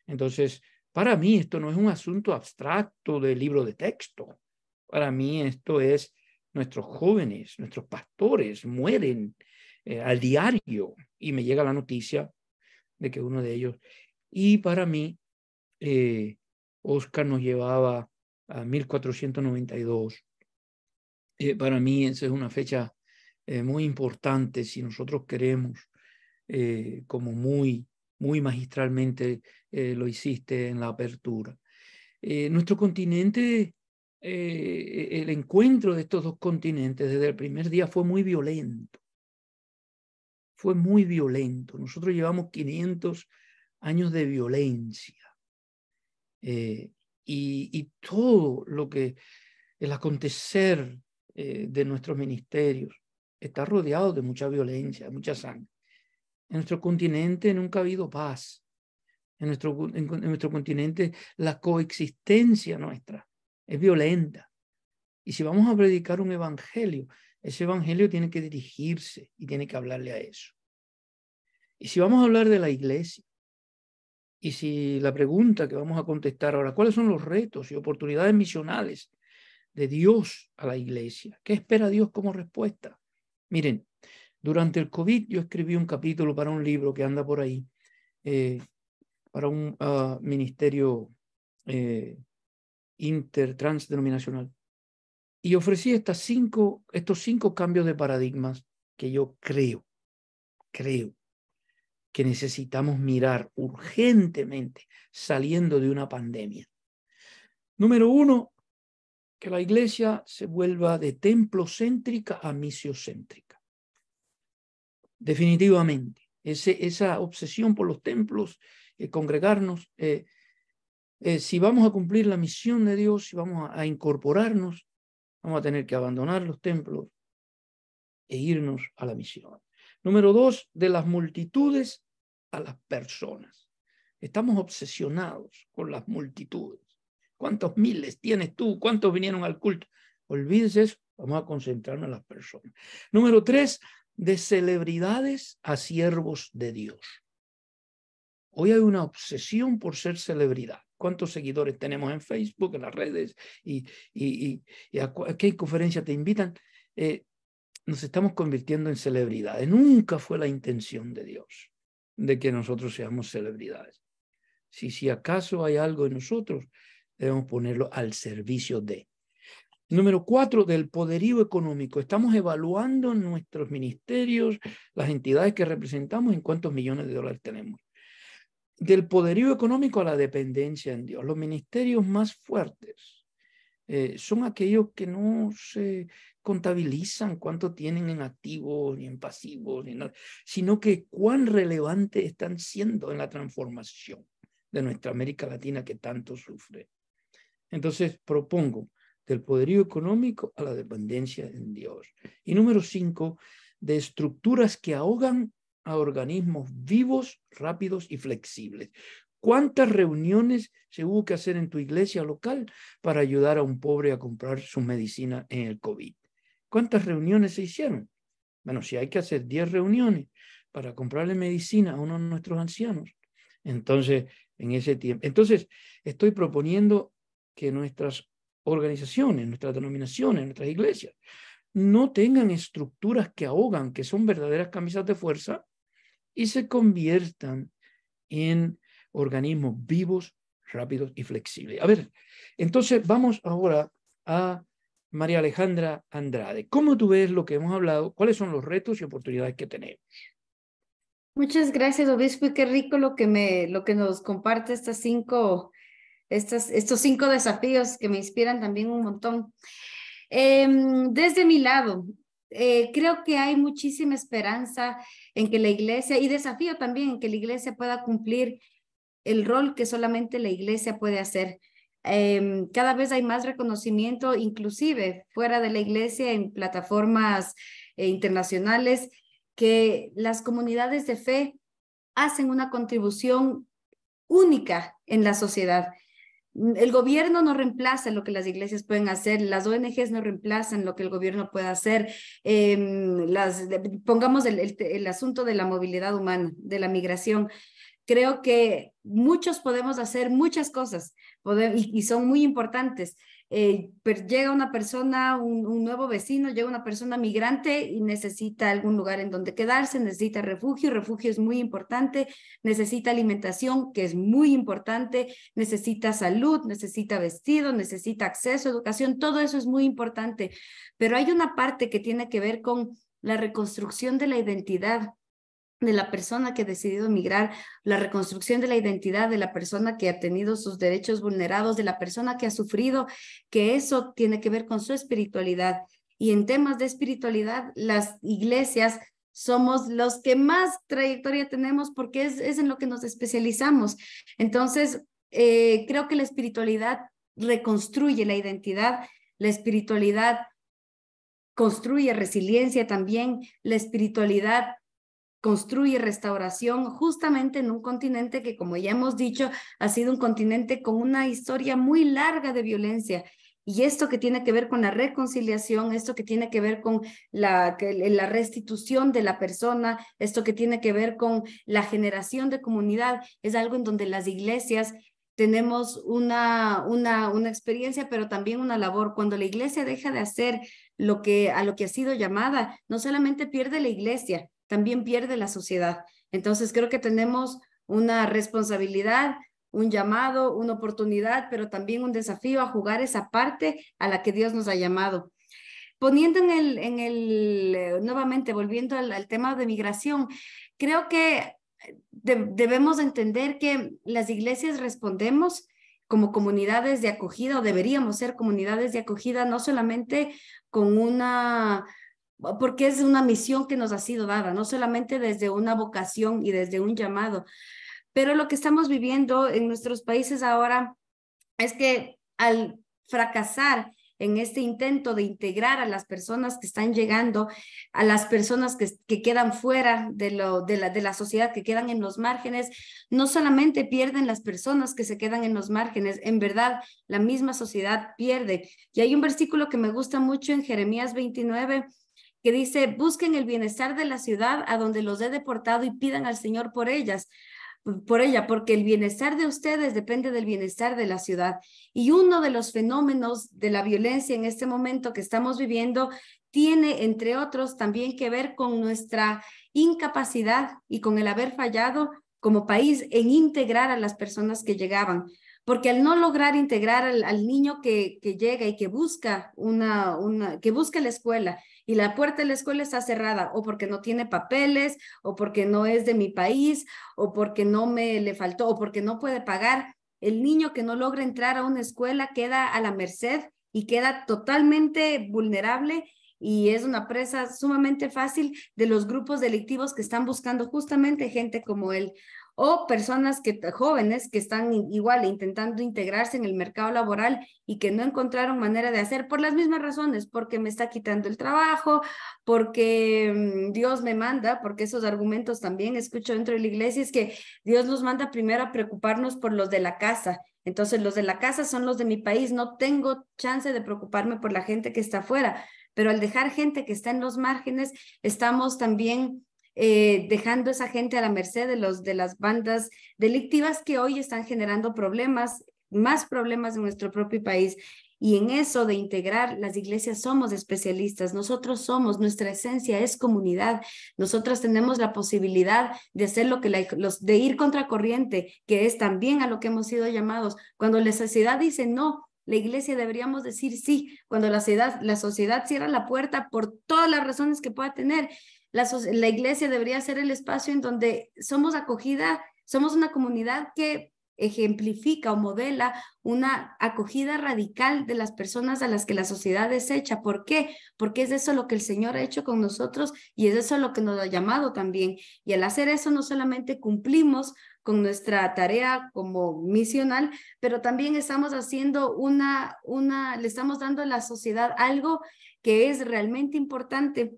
Entonces, para mí esto no es un asunto abstracto de libro de texto. Para mí esto es nuestros jóvenes, nuestros pastores mueren eh, al diario y me llega la noticia de que uno de ellos, y para mí, eh, Oscar nos llevaba a 1492. Eh, para mí esa es una fecha eh, muy importante si nosotros queremos, eh, como muy, muy magistralmente eh, lo hiciste en la apertura. nuestro continente, el encuentro de estos dos continentes desde el primer día fue muy violento. Fue muy violento. Nosotros llevamos 500 años de violencia. Y, y, todo lo que el acontecer de nuestros ministerios, está rodeado de mucha violencia, de mucha sangre. En nuestro continente nunca ha habido paz. En nuestro, en nuestro continente la coexistencia nuestra es violenta. Y si vamos a predicar un evangelio, ese evangelio tiene que dirigirse y tiene que hablarle a eso. Y si vamos a hablar de la iglesia, y si la pregunta que vamos a contestar ahora, ¿cuáles son los retos y oportunidades misionales de Dios a la iglesia? ¿Qué espera Dios como respuesta? Miren, durante el COVID yo escribí un capítulo para un libro que anda por ahí, eh, para un ah, ministerio eh, intertransdenominacional. Y ofrecí estas cinco, estos cinco cambios de paradigmas que yo creo, creo que necesitamos mirar urgentemente saliendo de una pandemia. Número uno, que la iglesia se vuelva de templo céntrica a misiocéntrica. Definitivamente, Ese, esa obsesión por los templos, eh, congregarnos, eh, eh, si vamos a cumplir la misión de Dios, si vamos a, a incorporarnos, vamos a tener que abandonar los templos e irnos a la misión. Número dos, de las multitudes a las personas. Estamos obsesionados con las multitudes. ¿Cuántos miles tienes tú? ¿Cuántos vinieron al culto? Olvídense eso. Vamos a concentrarnos en las personas. Número tres, de celebridades a siervos de Dios. Hoy hay una obsesión por ser celebridad. ¿Cuántos seguidores tenemos en Facebook, en las redes? ¿Y, a qué conferencia te invitan? Eh, nos estamos convirtiendo en celebridades. Nunca fue la intención de Dios de que nosotros seamos celebridades. Si, si acaso hay algo en nosotros Debemos ponerlo al servicio de. Número cuatro, del poderío económico. Estamos evaluando nuestros ministerios, las entidades que representamos, en cuántos millones de dólares tenemos. Del poderío económico a la dependencia en Dios. Los ministerios más fuertes eh, son aquellos que no se contabilizan cuánto tienen en activos ni en pasivos, ni sino que cuán relevantes están siendo en la transformación de nuestra América Latina que tanto sufre. Entonces propongo del poderío económico a la dependencia en Dios. Y número cinco, de estructuras que ahogan a organismos vivos, rápidos y flexibles. ¿Cuántas reuniones se hubo que hacer en tu iglesia local para ayudar a un pobre a comprar su medicina en el COVID? ¿Cuántas reuniones se hicieron? Bueno, si hay que hacer 10 reuniones para comprarle medicina a uno de nuestros ancianos, entonces en ese tiempo. Entonces, estoy proponiendo que nuestras organizaciones, nuestras denominaciones, nuestras iglesias, no tengan estructuras que ahogan, que son verdaderas camisas de fuerza, y se conviertan en organismos vivos, rápidos y flexibles. A ver, entonces vamos ahora a María Alejandra Andrade. ¿Cómo tú ves lo que hemos hablado? ¿Cuáles son los retos y oportunidades que tenemos? Muchas gracias, obispo, y qué rico lo que, me, lo que nos comparte estas cinco estos, cinco desafíos que me inspiran también un montón. Em, desde mi lado, eh, creo que hay muchísima esperanza en que la iglesia, y desafío también en que la iglesia pueda cumplir el rol que solamente la iglesia puede hacer. Em, cada vez hay más reconocimiento, inclusive fuera de la iglesia, en plataformas eh, internacionales, que las comunidades de fe hacen una contribución única en la sociedad Mm, el gobierno no reemplaza lo que las iglesias pueden hacer, las ONGs no reemplazan lo que el gobierno puede hacer. Em, pongamos el, asunto de la movilidad humana, de la migración. Creo que muchos podemos hacer muchas cosas y son muy importantes, eh, llega una persona, un, un, nuevo vecino, llega una persona migrante y necesita algún lugar en donde quedarse, necesita refugio, refugio es muy importante, necesita alimentación, que es muy importante, necesita salud, necesita vestido, necesita acceso, educación, todo eso es muy importante, pero hay una parte que tiene que ver con la reconstrucción de la identidad de la persona que ha decidido emigrar, la reconstrucción de la identidad de la persona que ha tenido sus derechos vulnerados, de la persona que ha sufrido, que eso tiene que ver con su espiritualidad. Y en temas de espiritualidad, las iglesias somos los que más trayectoria tenemos porque es, en lo que nos especializamos. Entonces, eh, creo que la espiritualidad reconstruye la identidad, la espiritualidad construye resiliencia también, la espiritualidad construye restauración justamente en un continente que, como ya hemos dicho, ha sido un continente con una historia muy larga de violencia. Y esto que tiene que ver con la reconciliación, esto que tiene que ver con la, la restitución de la persona, esto que tiene que ver con la generación de comunidad, es algo en donde las iglesias tenemos una, una, una experiencia, pero también una labor. Cuando la iglesia deja de hacer lo que, a lo que ha sido llamada, no solamente pierde la iglesia, también pierde la sociedad. Entonces creo que tenemos una responsabilidad, un llamado, una oportunidad, pero también un desafío a jugar esa parte a la que Dios nos ha llamado. Poniendo en el, en el eh, nuevamente volviendo al, tema de migración, creo que eh, debemos entender que las iglesias respondemos como comunidades de acogida o deberíamos ser comunidades de acogida no solamente con una porque es una misión que nos ha sido dada, no solamente desde una vocación y desde un llamado, pero lo que estamos viviendo en nuestros países ahora es que al fracasar en este intento de integrar a las personas que están llegando, a las personas que, quedan fuera de, de, la, de la sociedad, que quedan en los márgenes, no solamente pierden las personas que se quedan en los márgenes, en verdad la misma sociedad pierde. Y hay un versículo que me gusta mucho en Jeremías 29, que dice, busquen el bienestar de la ciudad a donde los he deportado y pidan al Señor por ellas por ella, porque el bienestar de ustedes depende del bienestar de la ciudad. Y uno de los fenómenos de la violencia en este momento que estamos viviendo tiene, entre otros, también que ver con nuestra incapacidad y con el haber fallado como país en integrar a las personas que llegaban. Porque al no lograr integrar al, niño que, llega y que busca, una, una, que busca la escuela, y la puerta de la escuela está cerrada o porque no tiene papeles o porque no es de mi país o porque no me le faltó o porque no puede pagar, el niño que no logra entrar a una escuela queda a la merced y queda totalmente vulnerable y es una presa sumamente fácil de los grupos delictivos que están buscando justamente gente como él o personas que, jóvenes que están igual intentando integrarse en el mercado laboral y que no encontraron manera de hacer por las mismas razones, porque me está quitando el trabajo, porque mm, Dios me manda, porque esos argumentos también escucho dentro de la iglesia, es que Dios nos manda primero a preocuparnos por los de la casa. Entonces los de la casa son los de mi país, no tengo chance de preocuparme por la gente que está afuera, pero al dejar gente que está en los márgenes, estamos también eh, dejando esa gente a la merced de, los, de las bandas delictivas que hoy están generando problemas, más problemas en nuestro propio país. Y en eso de integrar, las iglesias somos especialistas, nosotros somos, nuestra esencia es comunidad, nosotros tenemos la posibilidad de hacer lo que los, de ir contracorriente, que es también a lo que hemos sido llamados. Cuando la sociedad dice no, la iglesia deberíamos decir sí, cuando la sociedad, la sociedad cierra la puerta por todas las razones que pueda tener, la, iglesia debería ser el espacio en donde somos acogida, somos una comunidad que ejemplifica o modela una acogida radical de las personas a las que la sociedad es ¿Por qué? Porque es eso lo que el Señor ha hecho con nosotros y es eso lo que nos ha llamado también. Y al hacer eso no solamente cumplimos con nuestra tarea como misional, pero también estamos haciendo una, una, le estamos dando a la sociedad algo que es realmente importante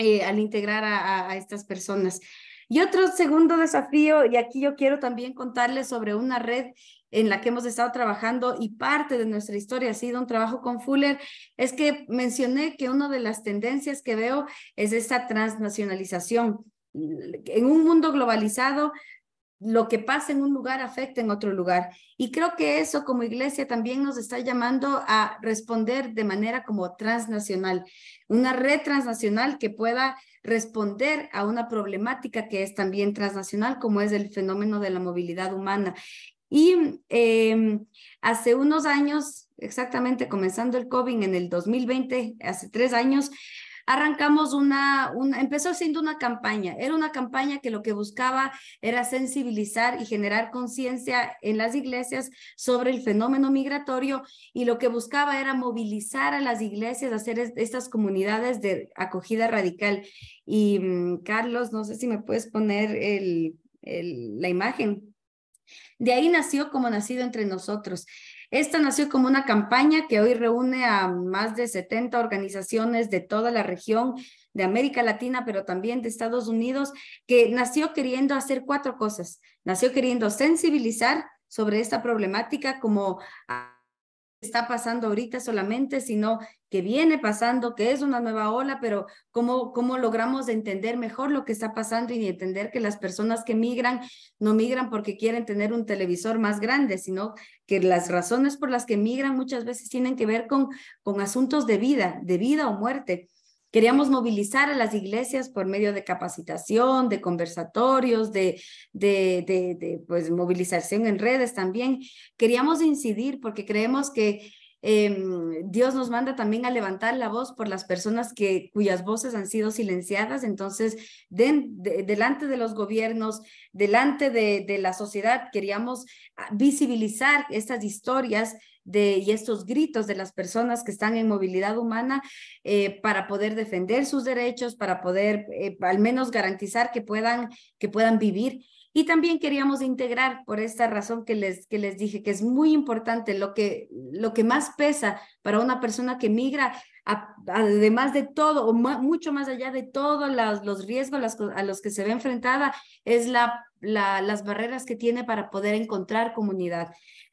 eh, al integrar a, a, estas personas. Y otro segundo desafío, y aquí yo quiero también contarles sobre una red en la que hemos estado trabajando y parte de nuestra historia ha sido un trabajo con Fuller, es que mencioné que una de las tendencias que veo es esta transnacionalización. En un mundo globalizado, lo que pasa en un lugar afecta en otro lugar. Y creo que eso como iglesia también nos está llamando a responder de manera como transnacional, una red transnacional que pueda responder a una problemática que es también transnacional, como es el fenómeno de la movilidad humana. Y em, hace unos años, exactamente comenzando el COVID en el 2020, hace tres años, arrancamos una, una, empezó siendo una campaña, era una campaña que lo que buscaba era sensibilizar y generar conciencia en las iglesias sobre el fenómeno migratorio y lo que buscaba era movilizar a las iglesias hacer estas comunidades de acogida radical. Y mm, Carlos, no sé si me puedes poner el, la imagen. De ahí nació como nacido entre nosotros. Esta nació como una campaña que hoy reúne a más de 70 organizaciones de toda la región de América Latina, pero también de Estados Unidos, que nació queriendo hacer cuatro cosas. Nació queriendo sensibilizar sobre esta problemática como está pasando ahorita solamente, sino que viene pasando, que es una nueva ola, pero cómo, cómo logramos entender mejor lo que está pasando y entender que las personas que migran no migran porque quieren tener un televisor más grande, sino que las razones por las que migran muchas veces tienen que ver con, con asuntos de vida, de vida o muerte. Queríamos movilizar a las iglesias por medio de capacitación, de conversatorios, de, de, pues, movilización en redes también. Queríamos incidir porque creemos que em, Dios nos manda también a levantar la voz por las personas que, cuyas voces han sido silenciadas. Entonces, delante de los gobiernos, delante de, de la sociedad, queríamos ah, visibilizar estas historias y estos gritos de las personas que están en movilidad humana eh, para poder defender sus derechos, para poder eh, al menos garantizar que puedan, que puedan vivir. Y también queríamos integrar, por esta razón que les, que les dije, que es muy importante, lo que, lo que más pesa para una persona que migra, además de todo, o mucho más allá de todos los riesgos a los que se ve enfrentada, es las barreras que tiene para poder encontrar comunidad.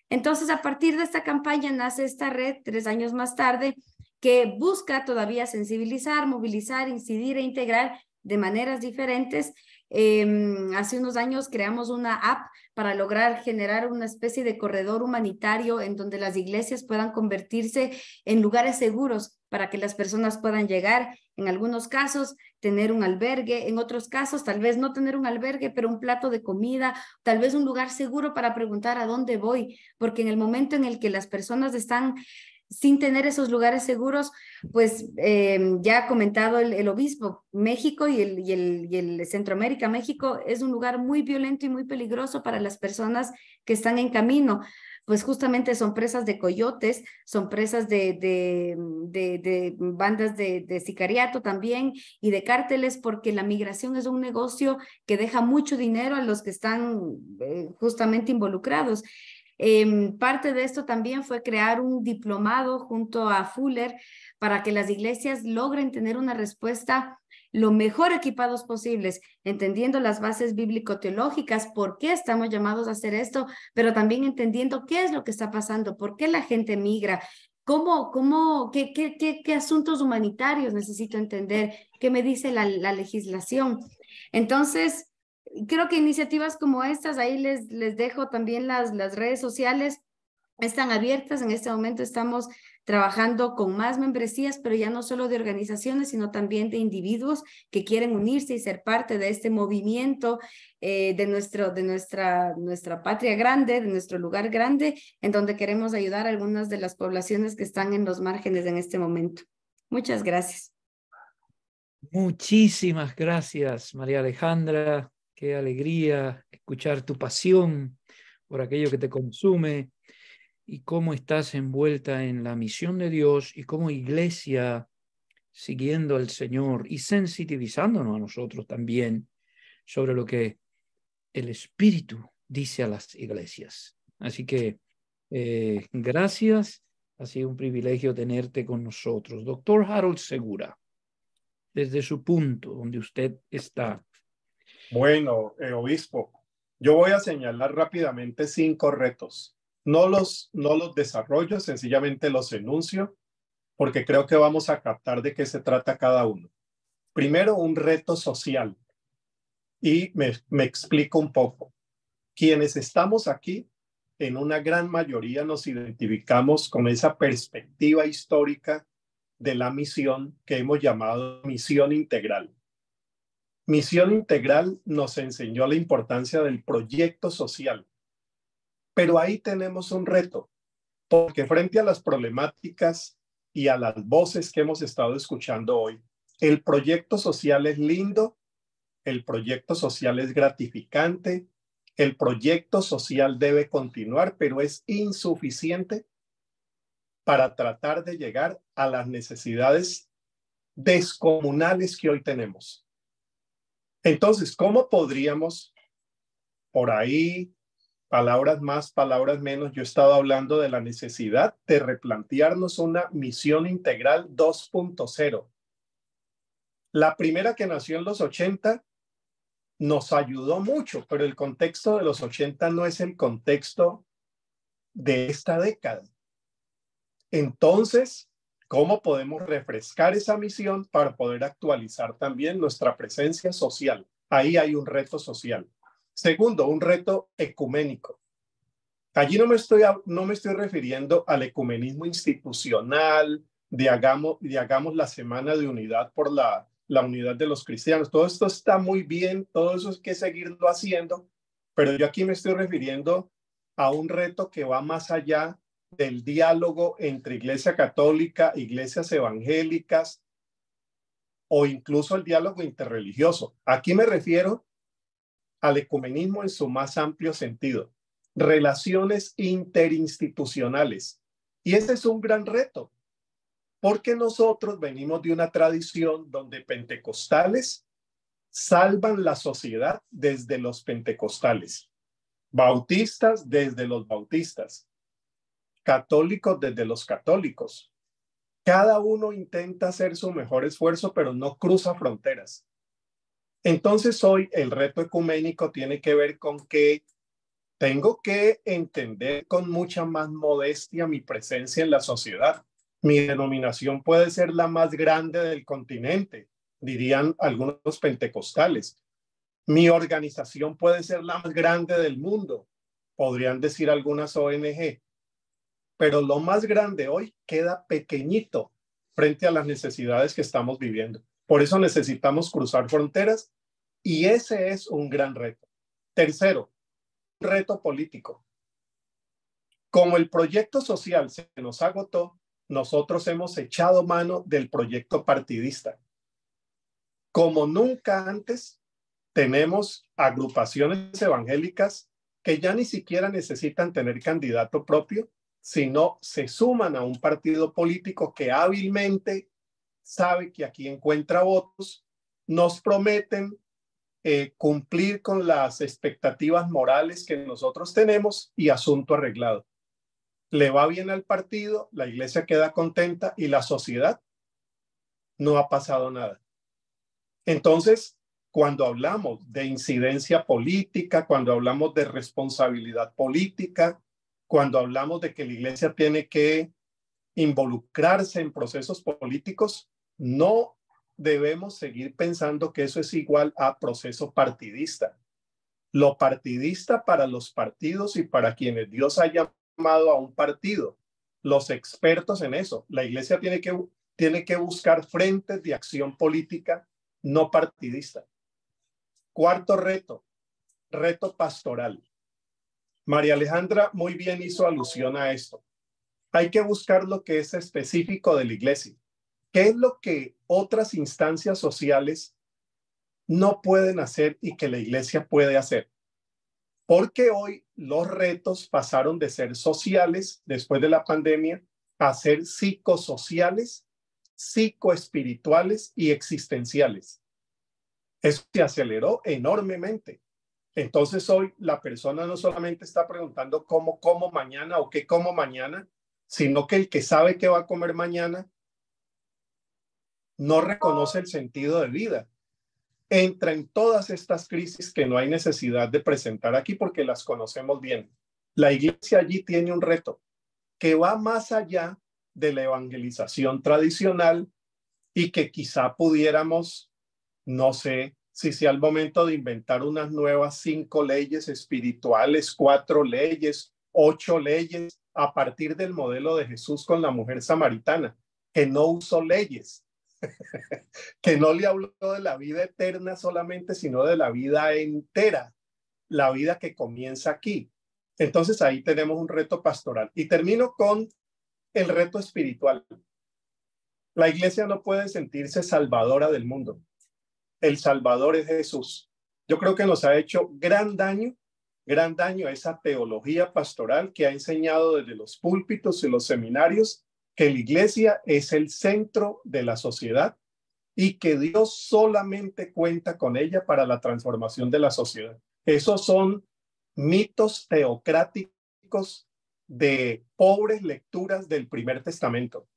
Entonces, a partir de esta campaña nace esta red tres años más tarde que busca todavía sensibilizar, movilizar, incidir e integrar de maneras diferentes. Em, hace unos años creamos una app para lograr generar una especie de corredor humanitario en donde las iglesias puedan convertirse en lugares seguros para que las personas puedan llegar. En algunos casos tener un albergue, en otros casos tal vez no tener un albergue, pero un plato de comida, tal vez un lugar seguro para preguntar a dónde voy, porque en el momento en el que las personas están sin tener esos lugares seguros, pues eh, ya ha comentado el, obispo, México y y el, Centroamérica, México es un lugar muy violento y muy peligroso para las personas que están en camino pues justamente son presas de coyotes, son presas de, de, mm, mm, bandas de, sicariato también y de cárteles, porque la migración es un negocio que deja mucho dinero a los que están eh, justamente involucrados. Em, parte de esto también fue crear un diplomado junto a Fuller para que las iglesias logren tener una respuesta lo mejor equipados posibles, entendiendo las bases bíblico-teológicas, por qué estamos llamados a hacer esto, pero también entendiendo qué es lo que está pasando, por qué la gente migra, ¿Cómo, cómo, qué, qué, qué, asuntos humanitarios necesito entender? ¿Qué me dice la, legislación? Entonces, creo que iniciativas como estas, ahí les, les dejo también las, las redes sociales, están abiertas. En este momento estamos trabajando con más membresías, pero ya no solo de organizaciones, sino también de individuos que quieren unirse y ser parte de este movimiento eh, de, nuestro, de nuestra, nuestra patria grande, de nuestro lugar grande, en donde queremos ayudar a algunas de las poblaciones que están en los márgenes en este momento. Muchas gracias. Muchísimas gracias, María Alejandra. Qué alegría escuchar tu pasión por aquello que te consume y cómo estás envuelta en la misión de Dios y como iglesia siguiendo al Señor y sensitivizándonos a nosotros también sobre lo que el Espíritu dice a las iglesias. Así que eh, gracias, ha sido un privilegio tenerte con nosotros. Doctor Harold Segura, desde su punto donde usted está. Bueno, eh, obispo, yo voy a señalar rápidamente cinco retos no los, no los desarrollo, sencillamente los enuncio, porque creo que vamos a captar de qué se trata cada uno. Primero, un reto social. Y me explico un poco. Quienes estamos aquí, en una gran mayoría nos identificamos con esa perspectiva histórica de la misión que hemos llamado misión integral. Misión integral nos enseñó la importancia del proyecto social pero ahí tenemos un reto, porque frente a las problemáticas y a las voces que hemos estado escuchando hoy, el proyecto social es lindo, el proyecto social es gratificante, el proyecto social debe continuar, pero es insuficiente para tratar de llegar a las necesidades descomunales que hoy tenemos. Entonces, ¿cómo podríamos por ahí palabras más, palabras menos, yo he estado hablando de la necesidad de replantearnos una misión integral 2.0. La primera que nació en los 80 nos ayudó mucho, pero el contexto de los 80 no es el contexto de esta década. Entonces, ¿cómo podemos refrescar esa misión para poder actualizar también nuestra presencia social? Ahí hay un reto social. Segundo, un reto ecuménico. Allí no me estoy, no me estoy refiriendo al ecumenismo institucional, de hagamos, la semana de unidad por la, la unidad de los cristianos. Todo esto está muy bien, todo eso es que seguirlo haciendo, pero yo aquí me estoy refiriendo a un reto que va más allá del diálogo entre Iglesia Católica, iglesias evangélicas o incluso el diálogo interreligioso. Aquí me refiero al ecumenismo en su más amplio sentido, relaciones interinstitucionales. Y ese es un gran reto, porque nosotros venimos de una tradición donde pentecostales salvan la sociedad desde los pentecostales, bautistas desde los bautistas, católicos desde los católicos. Cada uno intenta hacer su mejor esfuerzo, pero no cruza fronteras. Entonces hoy el reto ecuménico tiene que ver con que tengo que entender con mucha más modestia mi presencia en la sociedad. Mi denominación puede ser la más grande del continente, dirían algunos pentecostales. Mi organización puede ser la más grande del mundo, podrían decir algunas ONG. Pero lo más grande hoy queda pequeñito frente a las necesidades que estamos viviendo. Por eso necesitamos cruzar fronteras y ese es un gran reto. Tercero, reto político. Como el proyecto social se nos agotó, nosotros hemos echado mano del proyecto partidista. Como nunca antes, tenemos agrupaciones evangélicas que ya ni siquiera necesitan tener candidato propio, sino se suman a un partido político que hábilmente sabe que aquí encuentra votos, nos prometen eh, cumplir con las expectativas morales que nosotros tenemos y asunto arreglado. Le va bien al partido, la iglesia queda contenta y la sociedad no ha pasado nada. Entonces, cuando hablamos de incidencia política, cuando hablamos de responsabilidad política, cuando hablamos de que la iglesia tiene que involucrarse en procesos políticos, no debemos seguir pensando que eso es igual a proceso partidista. Lo partidista para los partidos y para quienes Dios ha llamado a un partido, los expertos en eso. La iglesia tiene que, tiene que buscar frentes de acción política no partidista. Cuarto reto, reto pastoral. María Alejandra muy bien hizo alusión a esto. Hay que buscar lo que es específico de la iglesia. ¿Qué es lo que otras instancias sociales no pueden hacer y que la iglesia puede hacer? Porque hoy los retos pasaron de ser sociales después de la pandemia a ser psicosociales, psicoespirituales y existenciales. Eso se aceleró enormemente. Entonces hoy la persona no solamente está preguntando cómo cómo mañana o qué como mañana, sino que el que sabe qué va a comer mañana no reconoce el sentido de vida. Entra en todas estas crisis que no hay necesidad de presentar aquí porque las conocemos bien. La iglesia allí tiene un reto que va más allá de la evangelización tradicional y que quizá pudiéramos, no sé si sea el momento de inventar unas nuevas cinco leyes espirituales, cuatro leyes, ocho leyes, a partir del modelo de Jesús con la mujer samaritana, que no usó leyes, que no le habló de la vida eterna solamente, sino de la vida entera, la vida que comienza aquí. Entonces ahí tenemos un reto pastoral. Y termino con el reto espiritual. La iglesia no puede sentirse salvadora del mundo. El salvador es Jesús. Yo creo que nos ha hecho gran daño, gran daño a esa teología pastoral que ha enseñado desde los púlpitos y los seminarios que la iglesia es el centro de la sociedad y que Dios solamente cuenta con ella para la transformación de la sociedad. Esos son mitos teocráticos de pobres lecturas del primer testamento.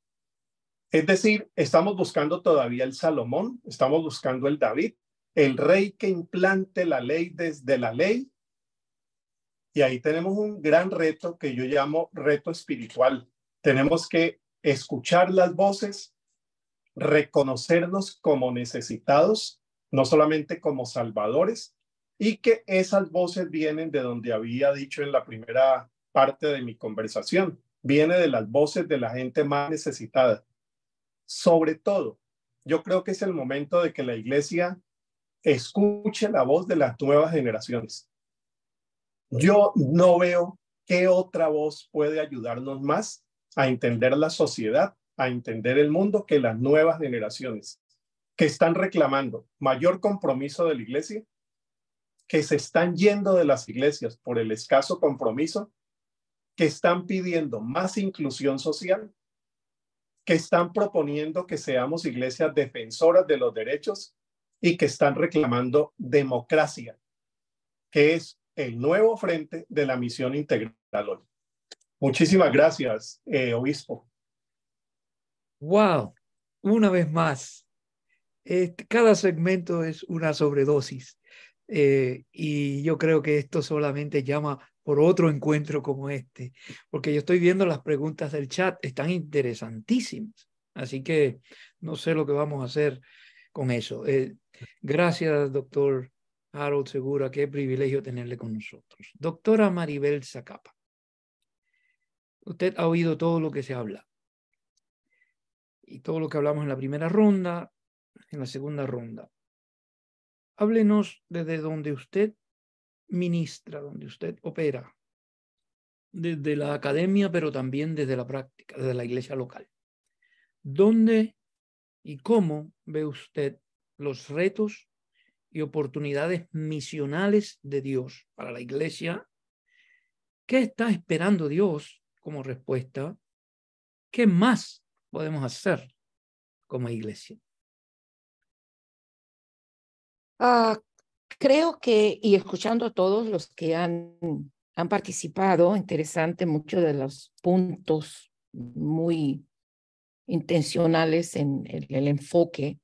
Es decir, estamos buscando todavía el Salomón, estamos buscando el David, el rey que implante la ley desde la ley. Y ahí tenemos un gran reto que yo llamo reto espiritual. Tenemos que escuchar las voces, reconocernos como necesitados, no solamente como salvadores, y que esas voces vienen de donde había dicho en la primera parte de mi conversación, viene de las voces de la gente más necesitada. Sobre todo, yo creo que es el momento de que la iglesia escuche la voz de las nuevas generaciones. Yo no veo qué otra voz puede ayudarnos más a entender la sociedad, a entender el mundo que las nuevas generaciones que están reclamando mayor compromiso de la iglesia, que se están yendo de las iglesias por el escaso compromiso, que están pidiendo más inclusión social, que están proponiendo que seamos iglesias defensoras de los derechos y que están reclamando democracia, que es el nuevo frente de la misión integral hoy. Muchísimas gracias, eh, obispo. Wow, una vez más. cada segmento es una sobredosis eh, y yo creo que esto solamente llama por otro encuentro como este, porque yo estoy viendo las preguntas del chat, están interesantísimas, así que no sé lo que vamos a hacer con eso. Eh, gracias, doctor Harold Segura, qué privilegio tenerle con nosotros. Doctora Maribel Zacapa. Usted ha oído todo lo que se habla. Y todo lo que hablamos en la primera ronda, en la segunda ronda. Háblenos desde donde usted ministra, donde usted opera, desde la academia, pero también desde la práctica, desde la iglesia local. ¿Dónde y cómo ve usted los retos y oportunidades misionales de Dios para la iglesia? ¿Qué está esperando Dios como respuesta, ¿qué más podemos hacer como iglesia? Ah, creo que, y escuchando a todos los que han, participado, interesante, muchos de los puntos muy intencionales en el enfoque,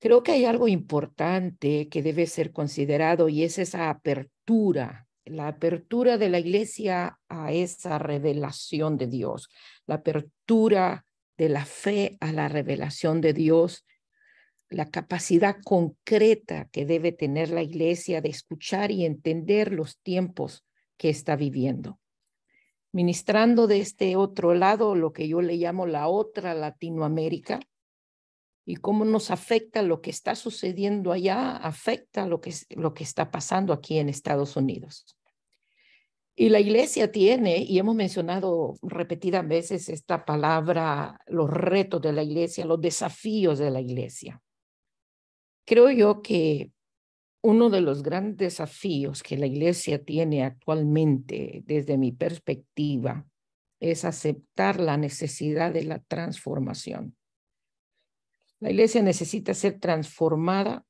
creo que hay algo importante que debe ser considerado y es esa apertura la apertura de la iglesia a esa revelación de Dios, la apertura de la fe a la revelación de Dios, la capacidad concreta que debe tener la iglesia de escuchar y entender los tiempos que está viviendo. Ministrando de este otro lado, lo que yo le llamo la otra Latinoamérica, y cómo nos afecta lo que está sucediendo allá, afecta lo que, lo que está pasando aquí en Estados Unidos. Y la iglesia tiene, y hemos mencionado repetidas veces esta palabra, los retos de la iglesia, los desafíos de la iglesia. Creo yo que uno de los grandes desafíos que la iglesia tiene actualmente, desde mi perspectiva, es aceptar la necesidad de la transformación. La iglesia necesita ser transformada.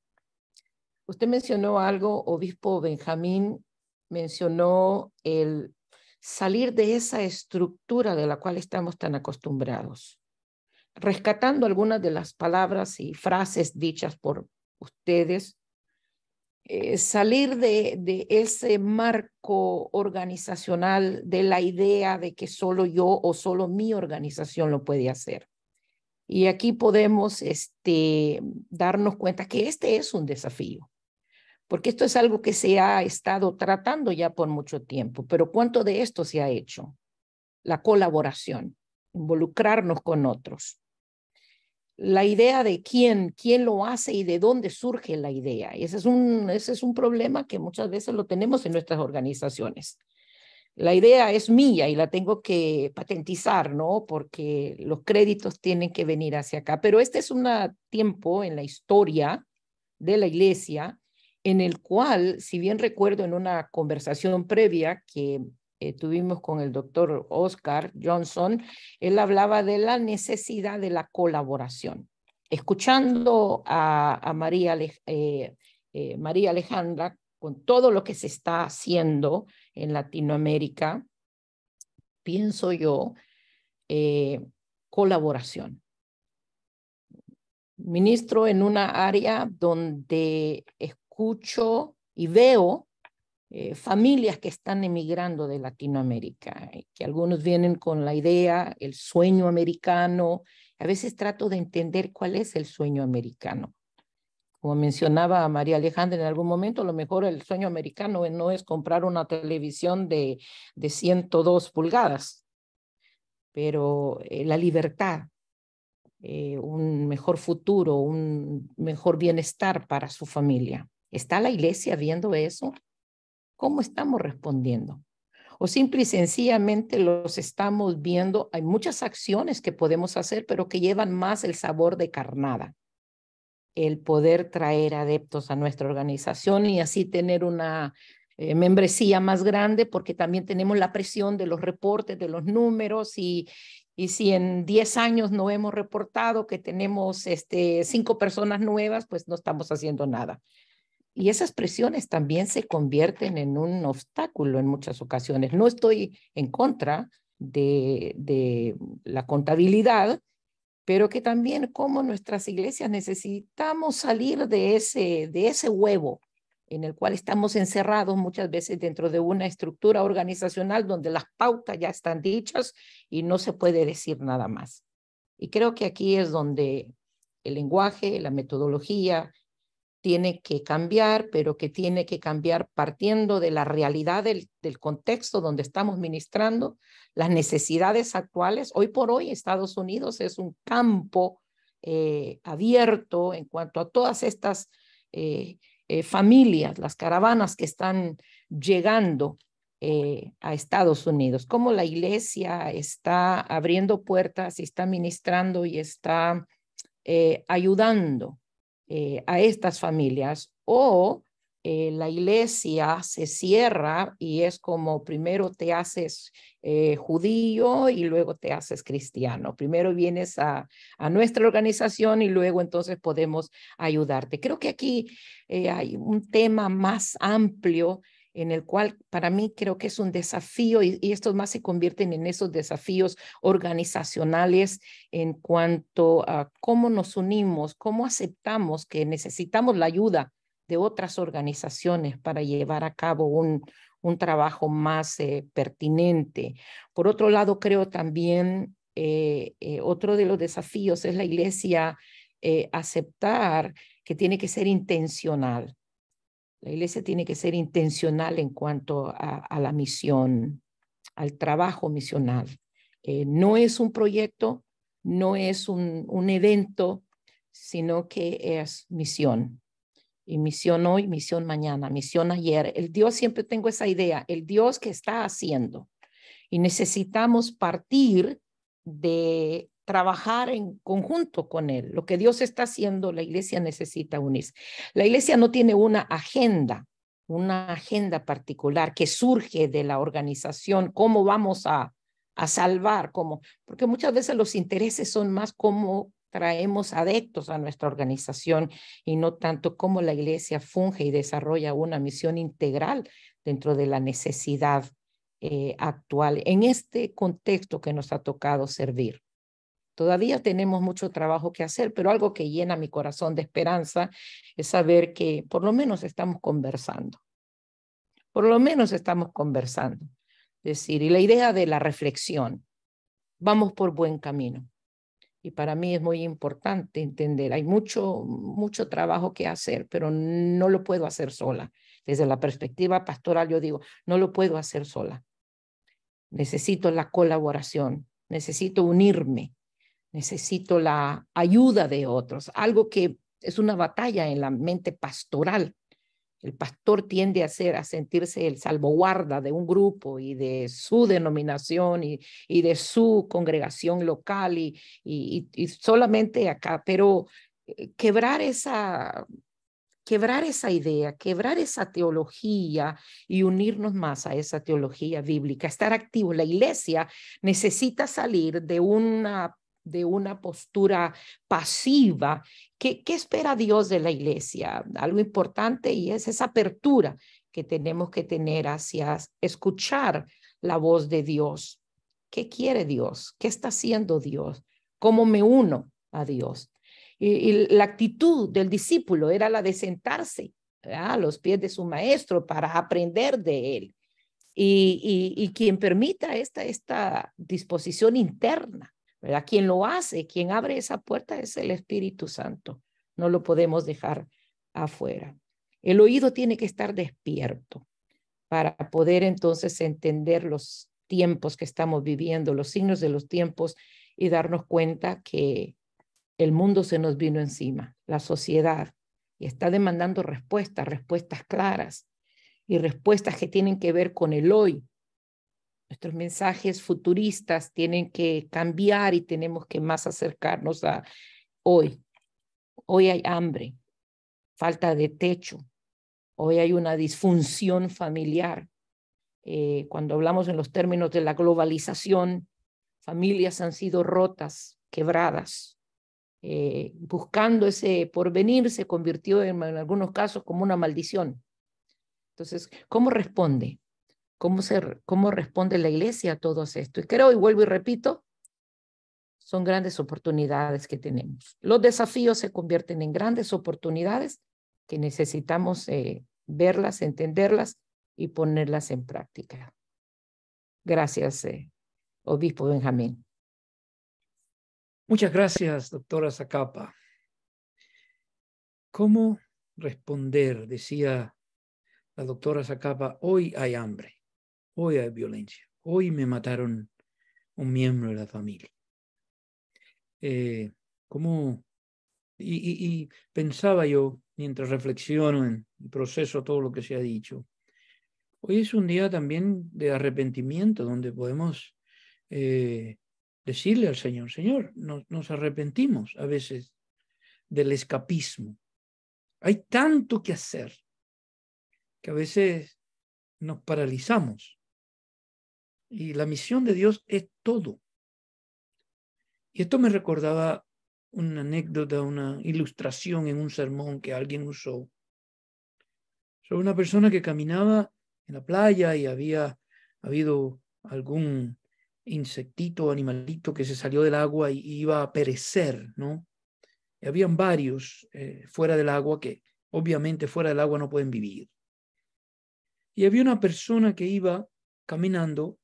Usted mencionó algo, obispo Benjamín mencionó el salir de esa estructura de la cual estamos tan acostumbrados, rescatando algunas de las palabras y frases dichas por ustedes, eh, salir de ese marco organizacional, de la idea de que solo yo o solo mi organización lo puede hacer. Y aquí podemos este, darnos cuenta que este es un desafío, porque esto es algo que se ha estado tratando ya por mucho tiempo, pero ¿cuánto de esto se ha hecho? La colaboración, involucrarnos con otros. La idea de quién, quién lo hace y de dónde surge la idea. Ese es un, ese es un problema que muchas veces lo tenemos en nuestras organizaciones la idea es mía y la tengo que patentizar, ¿no? Porque los créditos tienen que venir hacia acá. Pero este es un tiempo en la historia de la iglesia en el cual, si bien recuerdo en una conversación previa que eh, tuvimos con el doctor Oscar Johnson, él hablaba de la necesidad de la colaboración. Escuchando a, María, eh, eh, María Alejandra con todo lo que se está haciendo, en Latinoamérica, pienso yo, eh, colaboración. Ministro en una área donde escucho y veo eh, familias que están emigrando de Latinoamérica, eh, que algunos vienen con la idea, el sueño americano. A veces trato de entender cuál es el sueño americano como mencionaba María Alejandra en algún momento, lo mejor el sueño americano eh, no es comprar una televisión de, de 102 pulgadas, pero eh, la libertad, eh, un mejor futuro, un mejor bienestar para su familia. ¿Está la iglesia viendo eso? ¿Cómo estamos respondiendo? o simple y sencillamente los estamos viendo. Hay muchas acciones que podemos hacer, pero que llevan más el sabor de carnada el poder traer adeptos a nuestra organización y así tener una eh, membresía más grande, porque también tenemos la presión de los reportes, de los números y, y si en 10 años no hemos reportado que tenemos este, cinco personas nuevas, pues no estamos haciendo nada. Y esas presiones también se convierten en un obstáculo en muchas ocasiones. No estoy en contra de la contabilidad, pero que también como nuestras iglesias necesitamos salir de ese, de ese huevo en el cual estamos encerrados muchas veces dentro de una estructura organizacional donde las pautas ya están dichas y no se puede decir nada más. Y creo que aquí es donde el lenguaje, la metodología, tiene que cambiar, pero que tiene que cambiar partiendo de la realidad del, contexto donde estamos ministrando, las necesidades actuales. Hoy por hoy Estados Unidos es un campo eh, abierto en cuanto a todas estas eh, eh, familias, las caravanas que están llegando a Estados Unidos, cómo la iglesia está abriendo puertas y está ministrando y está ayudando eh, a estas familias o eh, la iglesia se cierra y es como primero te haces eh, judío y luego te haces cristiano. Primero vienes a, nuestra organización y luego entonces podemos ayudarte. Creo que aquí hay un tema más amplio en el cual para mí creo que es un desafío y, estos más se convierten en esos desafíos organizacionales en cuanto a cómo nos unimos, cómo aceptamos que necesitamos la ayuda de otras organizaciones para llevar a cabo un, trabajo más eh, pertinente. Por otro lado, creo también eh, eh, otro de los desafíos es la iglesia aceptar que tiene que ser intencional la iglesia tiene que ser intencional en cuanto a, la misión, al trabajo misional. Eh, no es un proyecto, no es un evento, sino que es misión. Y misión hoy, misión mañana, misión ayer. El Dios, siempre tengo esa idea, el Dios que está haciendo. Y necesitamos partir de trabajar en conjunto con Él. Lo que Dios está haciendo, la iglesia necesita unirse. La iglesia no tiene una agenda, una agenda particular que surge de la organización, cómo vamos a, a salvar, cómo, porque muchas veces los intereses son más cómo traemos adeptos a nuestra organización y no tanto cómo la iglesia funge y desarrolla una misión integral dentro de la necesidad eh, actual en este contexto que nos ha tocado servir. Todavía tenemos mucho trabajo que hacer, pero algo que llena mi corazón de esperanza es saber que por lo menos estamos conversando. Por lo menos estamos conversando. Es decir, y la idea de la reflexión, vamos por buen camino. Y para mí es muy importante entender, hay mucho, mucho trabajo que hacer, pero no lo puedo hacer sola. Desde la perspectiva pastoral yo digo, no lo puedo hacer sola. Necesito la colaboración, necesito unirme, necesito la ayuda de otros, algo que es una batalla en la mente pastoral. El pastor tiende a, ser, a sentirse el salvaguarda de un grupo y de su denominación y, y de su congregación local y, y, solamente acá. Pero eh, quebrar esa, quebrar esa idea, quebrar esa teología y unirnos más a esa teología bíblica, estar activo. La iglesia necesita salir de una de una postura pasiva. ¿Qué, ¿Qué espera Dios de la iglesia? Algo importante y es esa apertura que tenemos que tener hacia escuchar la voz de Dios. ¿Qué quiere Dios? ¿Qué está haciendo Dios? ¿Cómo me uno a Dios? Y, la actitud del discípulo era la de sentarse a los pies de su maestro para aprender de él. Y, y quien permita esta, esta disposición interna ¿verdad? Quien lo hace, quien abre esa puerta es el Espíritu Santo. No lo podemos dejar afuera. El oído tiene que estar despierto para poder entonces entender los tiempos que estamos viviendo, los signos de los tiempos y darnos cuenta que el mundo se nos vino encima, la sociedad, y está demandando respuestas, respuestas claras y respuestas que tienen que ver con el hoy, nuestros mensajes futuristas tienen que cambiar y tenemos que más acercarnos a hoy. Hoy hay hambre, falta de techo, hoy hay una disfunción familiar. Eh, cuando hablamos en los términos de la globalización, familias han sido rotas, quebradas. Eh, buscando ese porvenir se convirtió en algunos casos como una maldición. Entonces, ¿cómo responde? cómo, cómo responde la iglesia a todo esto. Y creo, y vuelvo y repito, son grandes oportunidades que tenemos. Los desafíos se convierten en grandes oportunidades que necesitamos eh, verlas, entenderlas y ponerlas en práctica. Gracias, eh, Obispo Benjamín. Muchas gracias, doctora Zacapa. ¿Cómo responder? Decía la doctora Zacapa, hoy hay hambre hoy hay violencia, hoy me mataron un miembro de la familia. Eh, ¿Cómo? Y, pensaba yo, mientras reflexiono en el proceso todo lo que se ha dicho, hoy es un día también de arrepentimiento donde podemos eh, decirle al Señor, Señor, nos arrepentimos a veces del escapismo. Hay tanto que hacer que a veces nos paralizamos y la misión de Dios es todo. Y esto me recordaba una anécdota, una ilustración en un sermón que alguien usó sobre una persona que caminaba en la playa y había habido algún insectito, o animalito que se salió del agua y iba a perecer, ¿no? habían varios eh, fuera del agua que obviamente fuera del agua no pueden vivir. Y había una persona que iba caminando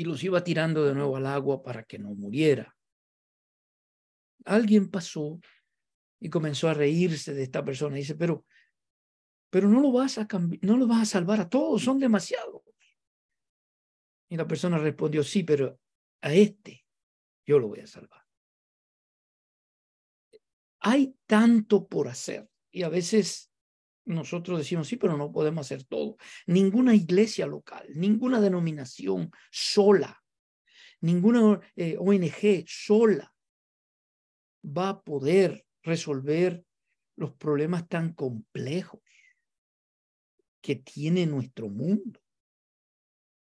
y los iba tirando de nuevo al agua para que no muriera. Alguien pasó y comenzó a reírse de esta persona. Y dice, pero, pero no lo vas a no lo vas a salvar a todos, son demasiados. Y la persona respondió, sí, pero a este yo lo voy a salvar. Hay tanto por hacer y a veces nosotros decimos, sí, pero no podemos hacer todo. Ninguna iglesia local, ninguna denominación sola, ninguna eh, ONG sola va a poder resolver los problemas tan complejos que tiene nuestro mundo.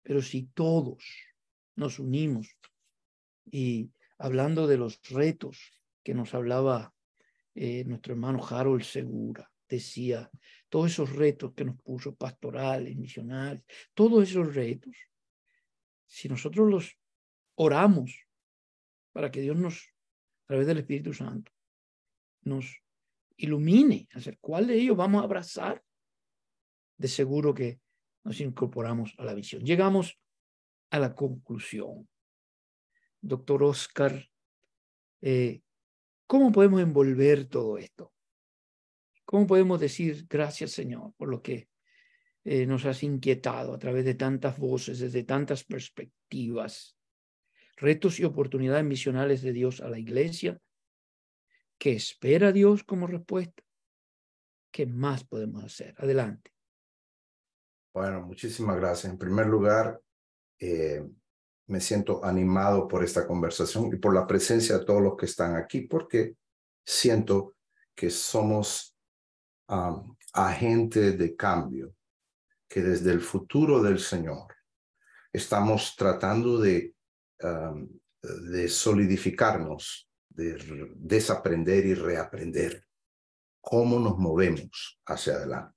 Pero si todos nos unimos y hablando de los retos que nos hablaba eh, nuestro hermano Harold Segura, decía, todos esos retos que nos puso pastorales, misional, todos esos retos, si nosotros los oramos para que Dios nos, a través del Espíritu Santo, nos ilumine hacer cuál de ellos vamos a abrazar, de seguro que nos incorporamos a la visión. Llegamos a la conclusión. Doctor Oscar, eh, ¿cómo podemos envolver todo esto? ¿Cómo podemos decir gracias, Señor, por lo que eh, nos has inquietado a través de tantas voces, desde tantas perspectivas? Retos y oportunidades misionales de Dios a la iglesia. ¿Qué espera Dios como respuesta? ¿Qué más podemos hacer? Adelante. Bueno, muchísimas gracias. En primer lugar, eh, me siento animado por esta conversación y por la presencia de todos los que están aquí, porque siento que somos agente de cambio que desde el futuro del Señor estamos tratando de, um, de solidificarnos, de desaprender y reaprender cómo nos movemos hacia adelante.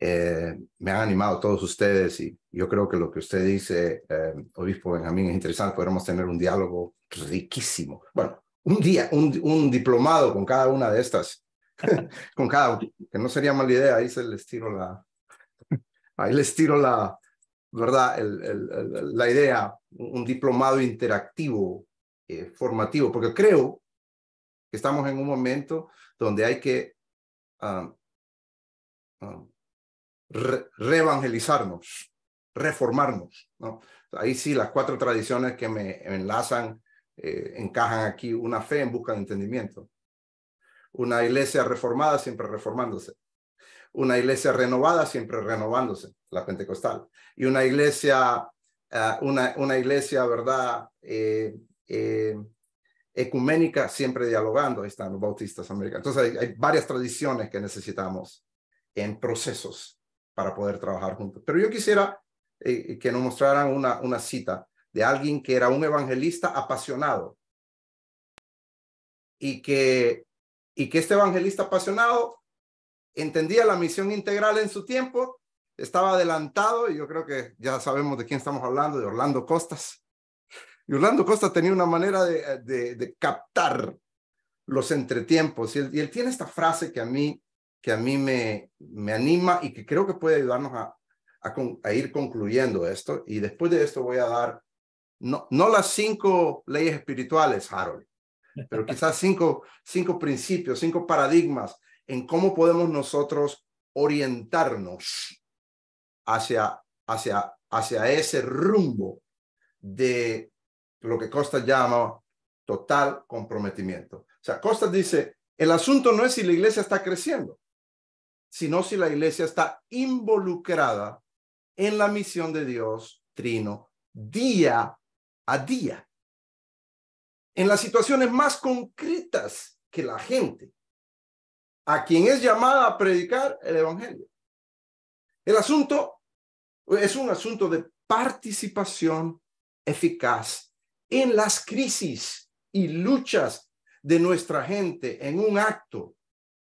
Eh, me han animado todos ustedes y yo creo que lo que usted dice, eh, Obispo Benjamín, es interesante. Podremos tener un diálogo riquísimo. Bueno, un día, un diplomado con cada una de estas con cada que no sería mala idea, ahí se les tiro la, ahí les tiro la, ¿verdad? El, la idea, un diplomado interactivo, eh, formativo, porque creo que estamos en un momento donde hay que ah, ah, revangelizarnos reevangelizarnos, reformarnos. Ahí sí, las cuatro tradiciones que me enlazan eh, encajan aquí, una fe en busca de entendimiento. Una iglesia reformada siempre reformándose. Una iglesia renovada siempre renovándose, la pentecostal. Y una iglesia, eh, una, una, iglesia, ¿verdad? Eh, eh, ecuménica siempre dialogando. Ahí están los bautistas americanos. Entonces hay, varias tradiciones que necesitamos en procesos para poder trabajar juntos. Pero yo quisiera que nos mostraran una, una cita de alguien que era un evangelista apasionado y que y que este evangelista apasionado entendía la misión integral en su tiempo, estaba adelantado, y yo creo que ya sabemos de quién estamos hablando, de Orlando Costas. Y Orlando Costas tenía una manera de, captar los entretiempos, y él, tiene esta frase que a mí, que a mí me, me anima y que creo que puede ayudarnos a, a ir concluyendo esto, y después de esto voy a dar, no, no las cinco leyes espirituales, Harold, pero quizás cinco, cinco principios, cinco paradigmas en cómo podemos nosotros orientarnos hacia, hacia, hacia ese rumbo de lo que Costa llama total comprometimiento. O sea, Costa dice, el asunto no es si la iglesia está creciendo, sino si la iglesia está involucrada en la misión de Dios, Trino, día a día en las situaciones más concretas que la gente, a quien es llamada a predicar el Evangelio. El asunto es un asunto de participación eficaz en las crisis y luchas de nuestra gente en un acto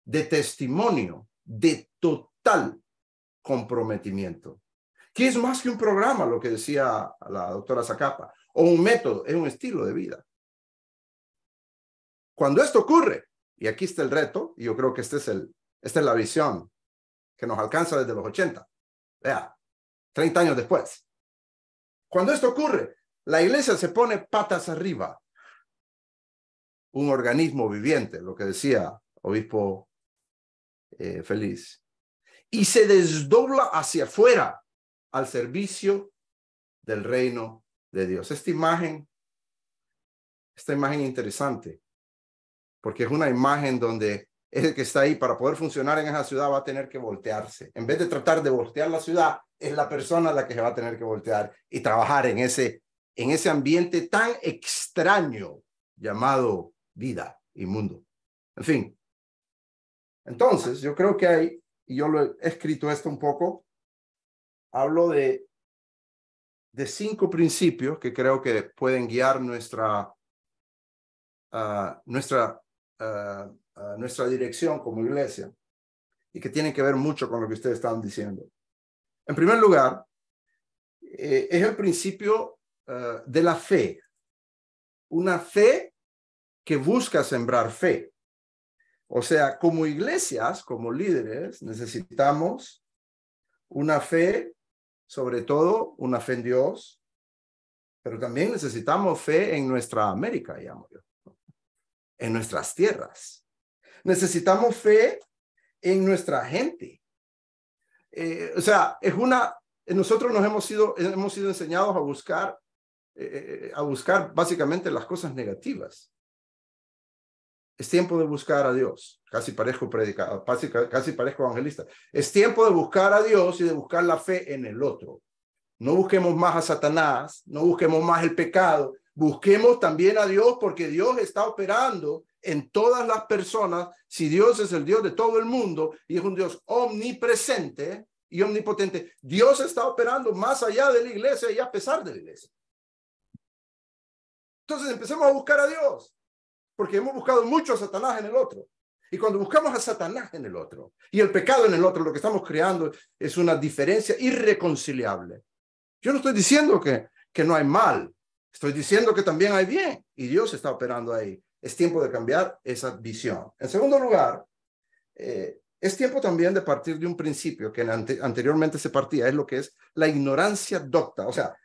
de testimonio de total comprometimiento, que es más que un programa, lo que decía la doctora Zacapa, o un método, es un estilo de vida. Cuando esto ocurre, y aquí está el reto, y yo creo que este es el, esta es la visión que nos alcanza desde los 80, vea, 30 años después. Cuando esto ocurre, la iglesia se pone patas arriba. Un organismo viviente, lo que decía obispo eh, Feliz. Y se desdobla hacia afuera al servicio del reino de Dios. Esta imagen, esta imagen interesante porque es una imagen donde el que está ahí para poder funcionar en esa ciudad va a tener que voltearse. En vez de tratar de voltear la ciudad, es la persona la que se va a tener que voltear y trabajar en ese, en ese ambiente tan extraño llamado vida y mundo. En fin. Entonces, yo creo que hay, y yo lo he escrito esto un poco, hablo de, de cinco principios que creo que pueden guiar nuestra, ah, nuestra nuestra dirección como iglesia y que tienen que ver mucho con lo que ustedes están diciendo. En primer lugar, eh, es el principio eh, de la fe, una fe que busca sembrar fe. O sea, como iglesias, como líderes, necesitamos una fe, sobre todo una fe en Dios, pero también necesitamos fe en nuestra América, llamo yo en nuestras tierras. Necesitamos fe en nuestra gente. Eh, o sea, es una, nosotros nos hemos sido, hemos sido enseñados a buscar, eh, eh, a buscar básicamente las cosas negativas. Es tiempo de buscar a Dios. Casi parezco predicador, casi, casi parezco evangelista. Es tiempo de buscar a Dios y de buscar la fe en el otro. No busquemos más a Satanás, no busquemos más el pecado, Busquemos también a Dios porque Dios está operando en todas las personas. Si Dios es el Dios de todo el mundo y es un Dios omnipresente y omnipotente, Dios está operando más allá de la iglesia y a pesar de la iglesia. Entonces empecemos a buscar a Dios, porque hemos buscado mucho a Satanás en el otro. Y cuando buscamos a Satanás en el otro y el pecado en el otro, lo que estamos creando es una diferencia irreconciliable. Yo no estoy diciendo que, que no hay mal, Estoy diciendo que también hay bien y Dios está operando ahí. Es tiempo de cambiar esa visión. En segundo lugar, eh, es tiempo también de partir de un principio que anteriormente se partía, es lo que es la ignorancia docta. O sea,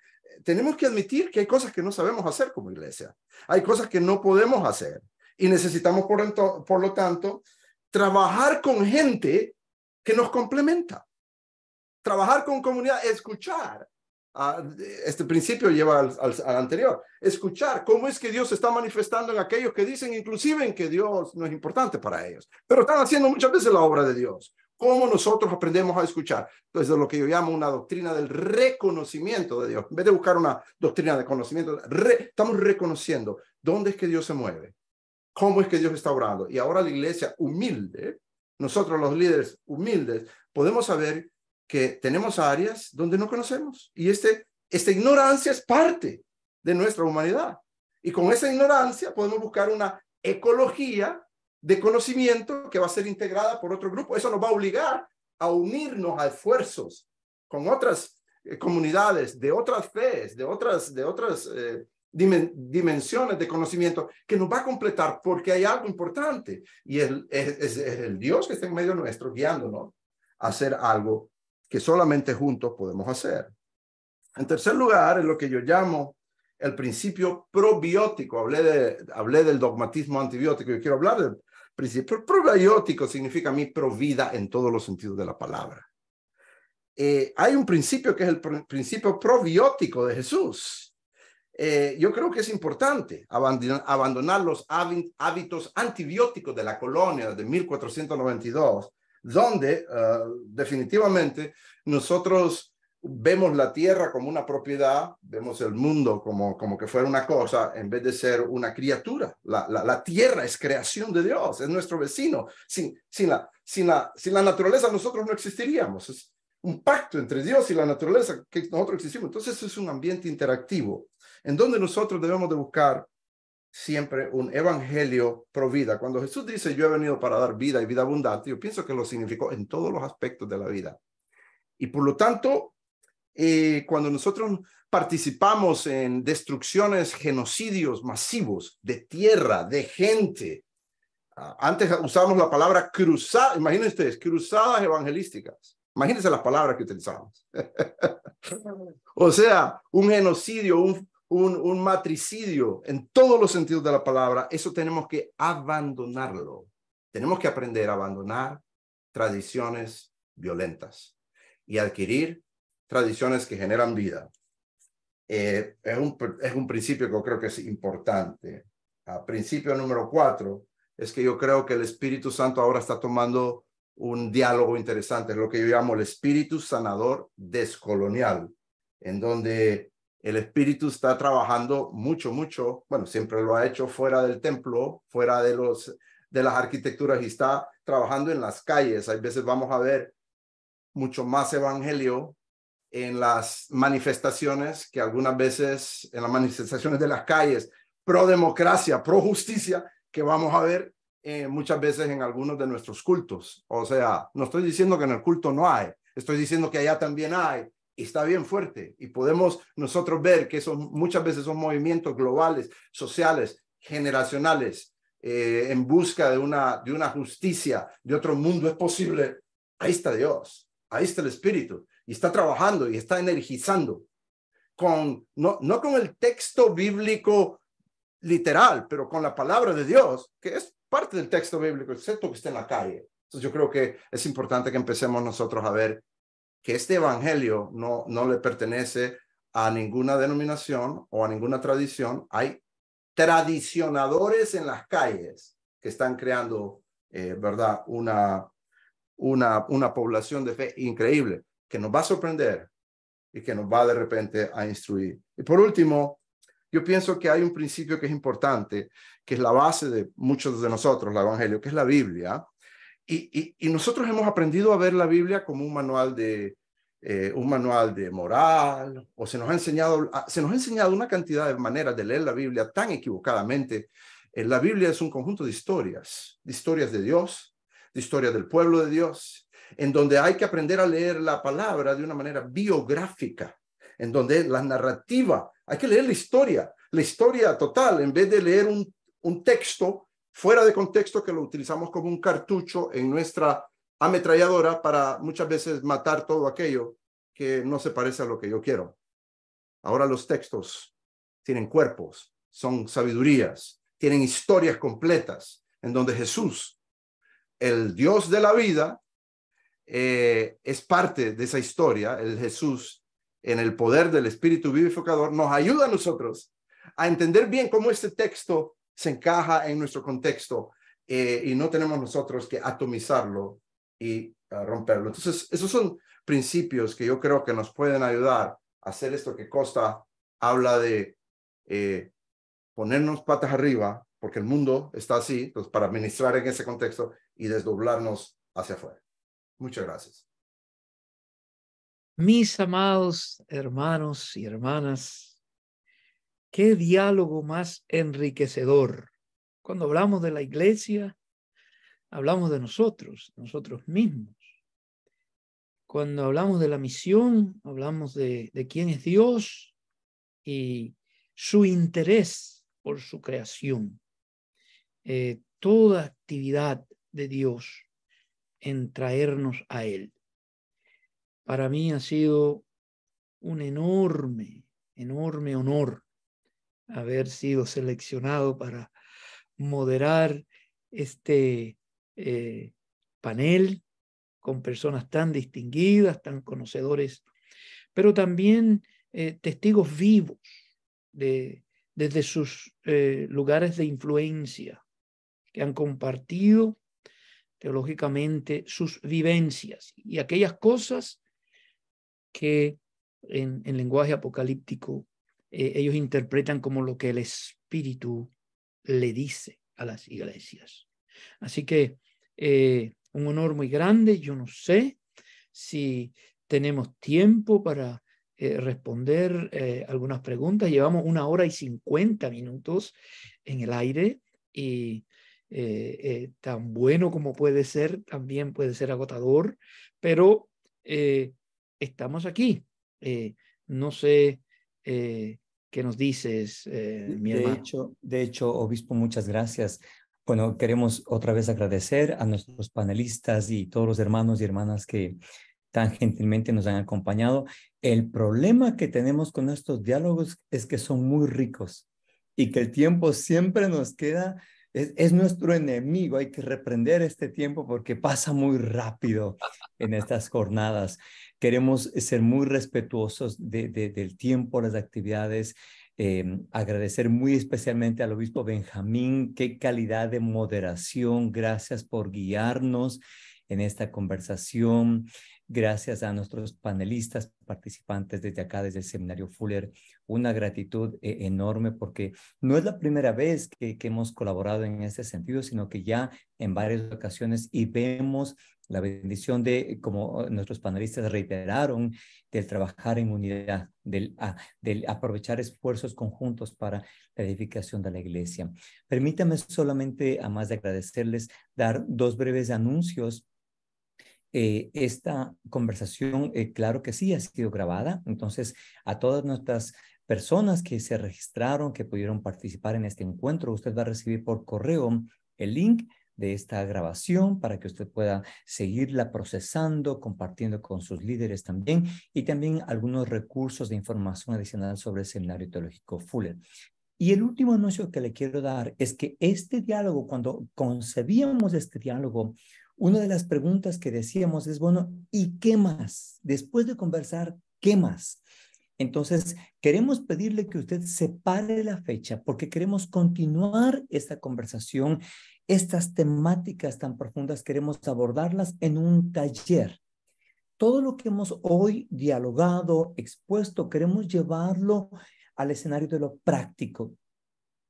tenemos que admitir que hay cosas que no sabemos hacer como iglesia. Hay cosas que no podemos hacer. Y necesitamos, por, por lo tanto, trabajar con gente que nos complementa. Trabajar con comunidad, escuchar, este principio lleva al, anterior. Escuchar cómo es que Dios se está manifestando en aquellos que dicen inclusive en que Dios no es importante para ellos, pero están haciendo muchas veces la obra de Dios. ¿Cómo nosotros aprendemos a escuchar? Entonces, pues lo que yo llamo una doctrina del reconocimiento de Dios. En vez de buscar una doctrina de conocimiento, estamos reconociendo dónde es que Dios se mueve, cómo es que Dios está orando. Y ahora la iglesia humilde, nosotros los líderes humildes, podemos saber que tenemos áreas donde no conocemos y este, esta ignorancia es parte de nuestra humanidad. Y con esa ignorancia podemos buscar una ecología de conocimiento que va a ser integrada por otro grupo. Eso nos va a obligar a unirnos a esfuerzos con otras eh, comunidades, de otras fees, de otras, de otras eh, dimensiones de conocimiento, que nos va a completar porque hay algo importante y es, es, el Dios que está en medio nuestro guiándonos a hacer algo solamente juntos podemos hacer. En tercer lugar, es lo que yo llamo el principio probiótico. Hablé, de, hablé del dogmatismo antibiótico, yo quiero hablar del principio probiótico, significa mi provida en todos los sentidos de la palabra. Eh, hay un principio que es el principio probiótico de Jesús. Eh, yo creo que es importante abandonar, abandonar los hábitos antibióticos de la colonia de 1492 donde eh, definitivamente nosotros vemos la tierra como una propiedad, vemos el mundo como, como que fuera una cosa en vez de ser una criatura. La, tierra es creación de Dios, es nuestro vecino. Sin, sin, la, sin, la, sin la naturaleza nosotros no existiríamos. Es un pacto entre Dios y la naturaleza que nosotros existimos. Entonces es un ambiente interactivo en donde nosotros debemos de buscar siempre un evangelio provida. Cuando Jesús dice, yo he venido para dar vida y vida abundante, yo pienso que lo significó en todos los aspectos de la vida. Y por lo tanto, eh, cuando nosotros participamos en destrucciones, genocidios masivos de tierra, de gente, ah, antes usábamos la palabra cruzada, imagínense ustedes, cruzadas evangelísticas. Imagínense las palabras que utilizábamos. o sea, un genocidio, un un, matricidio en todos los sentidos de la palabra, eso tenemos que abandonarlo. Tenemos que aprender a abandonar tradiciones violentas y adquirir tradiciones que generan vida. Eh, es, un, principio que creo que es importante. A ah, principio número cuatro es que yo creo que el Espíritu Santo ahora está tomando un diálogo interesante, lo que yo llamo el espíritu sanador descolonial, en donde el espíritu está trabajando mucho, mucho, bueno, siempre lo ha hecho fuera del templo, fuera de, los, de las arquitecturas y está trabajando en las calles. Hay veces vamos a ver mucho más evangelio en las manifestaciones que algunas veces, en las manifestaciones de las calles, pro democracia, pro justicia, que vamos a ver eh, muchas veces en algunos de nuestros cultos. O sea, no estoy diciendo que en el culto no hay, estoy diciendo que allá también hay está bien fuerte y podemos nosotros ver que son, muchas veces son movimientos globales, sociales, generacionales, eh, en busca de una, de una justicia, de otro mundo. Es posible. Ahí está Dios, ahí está el Espíritu y está trabajando y está energizando. Con, no, no con el texto bíblico literal, pero con la palabra de Dios, que es parte del texto bíblico, excepto que esté en la calle. Entonces yo creo que es importante que empecemos nosotros a ver que este evangelio no, no le pertenece a ninguna denominación o a ninguna tradición. Hay tradicionadores en las calles que están creando, eh, ¿verdad? Una, una, una población de fe increíble que nos va a sorprender y que nos va de repente a instruir. Y por último, yo pienso que hay un principio que es importante, que es la base de muchos de nosotros, el Evangelio, que es la Biblia. Y, nosotros hemos aprendido a ver la Biblia como un manual de, eh, un manual de moral, o se nos, ha enseñado, ah, se nos ha enseñado una cantidad de maneras de leer la Biblia tan equivocadamente. Eh, la Biblia es un conjunto de historias, de historias de Dios, de historia del pueblo de Dios, en donde hay que aprender a leer la palabra de una manera biográfica, en donde la narrativa, hay que leer la historia, la historia total, en vez de leer un, un texto fuera de contexto que lo utilizamos como un cartucho en nuestra ametralladora para muchas veces matar todo aquello que no se parece a lo que yo quiero. Ahora los textos tienen cuerpos, son sabidurías, tienen historias completas en donde Jesús, el Dios de la vida, eh, es parte de esa historia, el Jesús en el poder del Espíritu vivificador, nos ayuda a nosotros a entender bien cómo este texto se encaja en nuestro contexto eh, y no tenemos nosotros que atomizarlo y ah, romperlo. Entonces, esos son principios que yo creo que nos pueden ayudar a hacer esto que Costa habla de eh, ponernos patas arriba, porque el mundo está así, para administrar en ese contexto y desdoblarnos hacia afuera. Muchas gracias. Mis amados hermanos y hermanas, Qué diálogo más enriquecedor. Cuando hablamos de la iglesia, hablamos de nosotros, nosotros mismos. Cuando hablamos de la misión, hablamos de, quién es Dios y su interés por su creación. Eh, toda actividad de Dios en traernos a Él. Para mí ha sido un enorme, enorme honor haber sido seleccionado para moderar este eh, panel con personas tan distinguidas, tan conocedores, pero también eh, testigos vivos de, desde sus eh, lugares de influencia, que han compartido teológicamente sus vivencias y aquellas cosas que en lenguaje apocalíptico eh, ellos interpretan como lo que el Espíritu le dice a las iglesias. Así que eh, un honor muy grande, yo no sé si tenemos tiempo para eh, responder algunas preguntas. Llevamos una hora y cincuenta minutos en el aire y tan bueno como puede ser, también puede ser agotador, pero estamos aquí. no sé ¿Qué nos dices, eh, mi de hermano. de hecho, obispo, muchas gracias. Bueno, queremos otra vez agradecer a nuestros panelistas y todos los hermanos y hermanas que tan gentilmente nos han acompañado. El problema que tenemos con estos diálogos es que son muy ricos y que el tiempo siempre nos queda, es nuestro enemigo, hay que reprender este tiempo porque pasa muy rápido en estas jornadas. Queremos ser muy respetuosos de, del tiempo, las actividades. Eh, agradecer muy especialmente al obispo Benjamín, qué calidad de moderación. Gracias por guiarnos en esta conversación. Gracias a nuestros panelistas, participantes desde acá, desde el Seminario Fuller. Una gratitud eh, enorme porque no es la primera vez que, que hemos colaborado en este sentido, sino que ya en varias ocasiones y vemos la bendición de, como nuestros panelistas reiteraron, del trabajar en unidad, ah, del, aprovechar esfuerzos conjuntos para la edificación de la iglesia. Permítame solamente, a más de agradecerles, dar dos breves anuncios eh, esta conversación, eh, claro que sí, ha sido grabada. Entonces, a todas nuestras personas que se registraron, que pudieron participar en este encuentro, usted va a recibir por correo el link de esta grabación para que usted pueda seguirla procesando, compartiendo con sus líderes también y también algunos recursos de información adicional sobre el Seminario Teológico Fuller. Y el último anuncio que le quiero dar es que este diálogo, cuando concebíamos este diálogo, una de las preguntas que decíamos es, bueno, ¿y qué más? Después de conversar, ¿qué más? Entonces, queremos pedirle que usted separe la fecha porque queremos continuar esta conversación. Estas temáticas tan profundas queremos abordarlas en un taller. Todo lo que hemos hoy dialogado, expuesto, queremos llevarlo al escenario de lo práctico.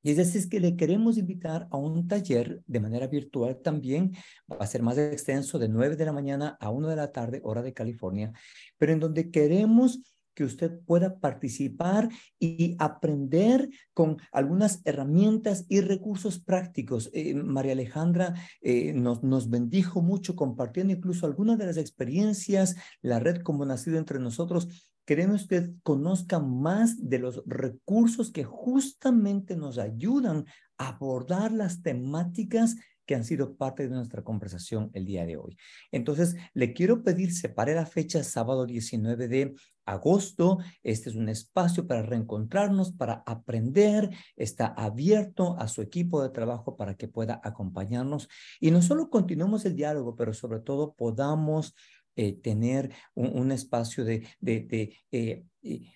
Y es decir, que le queremos invitar a un taller de manera virtual también, va a ser más extenso, de 9 de la mañana a 1 de la tarde, hora de California, pero en donde queremos que usted pueda participar y aprender con algunas herramientas y recursos prácticos. Eh, María Alejandra eh, nos, bendijo mucho compartiendo incluso algunas de las experiencias, la red como nacido entre nosotros. Queremos que usted conozca más de los recursos que justamente nos ayudan a abordar las temáticas que han sido parte de nuestra conversación el día de hoy. Entonces, le quiero pedir, separe la fecha sábado 19 de agosto. Este es un espacio para reencontrarnos, para aprender. Está abierto a su equipo de trabajo para que pueda acompañarnos. Y no solo continuemos el diálogo, pero sobre todo podamos eh, tener un, espacio de, eh, eh,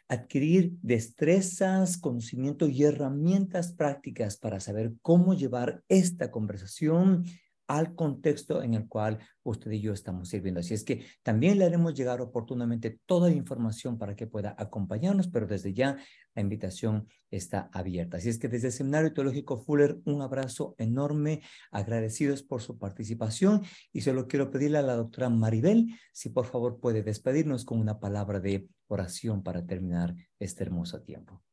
adquirir destrezas, conocimiento y herramientas prácticas para saber cómo llevar esta conversación al contexto en el cual usted y yo estamos sirviendo. Así es que también le haremos llegar oportunamente toda la información para que pueda acompañarnos, pero desde ya la invitación está abierta. Así es que desde el Seminario Teológico Fuller, un abrazo enorme, agradecidos por su participación y solo quiero pedirle a la doctora Maribel si por favor puede despedirnos con una palabra de oración para terminar este hermoso tiempo.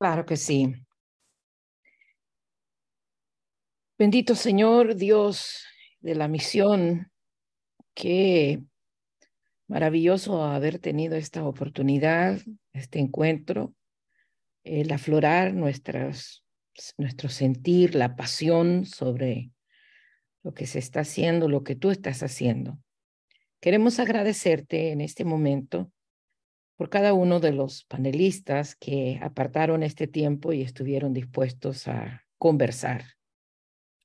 Claro que sí. Bendito Señor Dios de la misión, qué maravilloso haber tenido esta oportunidad, este encuentro, el aflorar nuestras, nuestro sentir, la pasión sobre lo que se está haciendo, lo que tú estás haciendo. Queremos agradecerte en este momento por cada uno de los panelistas que apartaron este tiempo y estuvieron dispuestos a conversar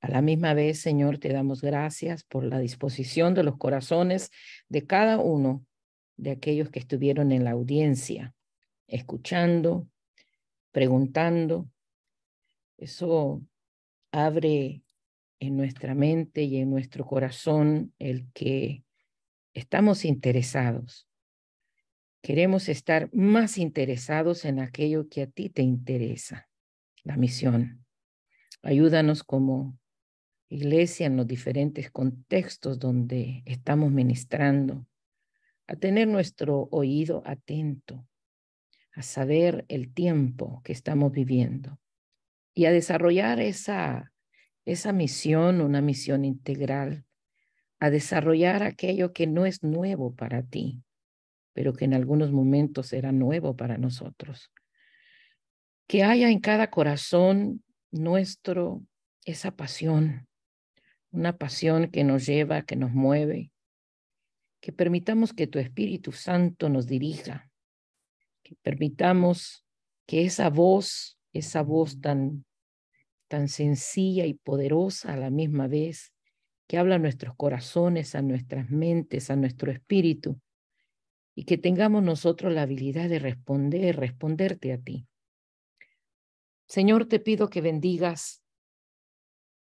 a la misma vez, Señor, te damos gracias por la disposición de los corazones de cada uno de aquellos que estuvieron en la audiencia, escuchando, preguntando. Eso abre en nuestra mente y en nuestro corazón el que estamos interesados. Queremos estar más interesados en aquello que a ti te interesa, la misión. Ayúdanos como iglesia, en los diferentes contextos donde estamos ministrando, a tener nuestro oído atento, a saber el tiempo que estamos viviendo y a desarrollar esa, esa misión, una misión integral, a desarrollar aquello que no es nuevo para ti, pero que en algunos momentos será nuevo para nosotros. Que haya en cada corazón nuestro esa pasión, una pasión que nos lleva, que nos mueve, que permitamos que tu Espíritu Santo nos dirija, que permitamos que esa voz, esa voz tan, tan sencilla y poderosa a la misma vez, que habla a nuestros corazones, a nuestras mentes, a nuestro espíritu, y que tengamos nosotros la habilidad de responder, responderte a ti. Señor, te pido que bendigas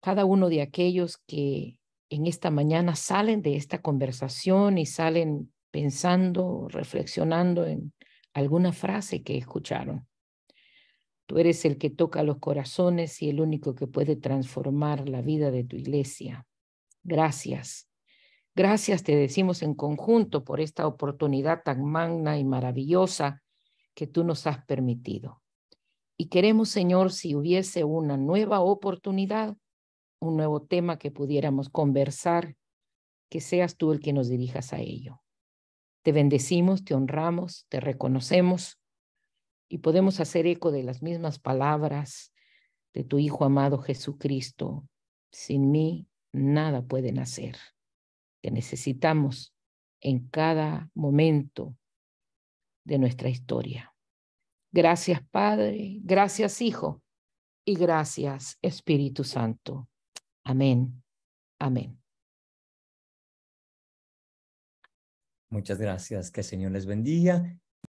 cada uno de aquellos que en esta mañana salen de esta conversación y salen pensando, reflexionando en alguna frase que escucharon. Tú eres el que toca los corazones y el único que puede transformar la vida de tu iglesia. Gracias. Gracias te decimos en conjunto por esta oportunidad tan magna y maravillosa que tú nos has permitido. Y queremos, Señor, si hubiese una nueva oportunidad, un nuevo tema que pudiéramos conversar, que seas tú el que nos dirijas a ello. Te bendecimos, te honramos, te reconocemos y podemos hacer eco de las mismas palabras de tu Hijo amado Jesucristo. Sin mí nada puede nacer. Te necesitamos en cada momento de nuestra historia. Gracias Padre, gracias Hijo y gracias Espíritu Santo Amén. Amén. Muchas gracias. Que el Señor les bendiga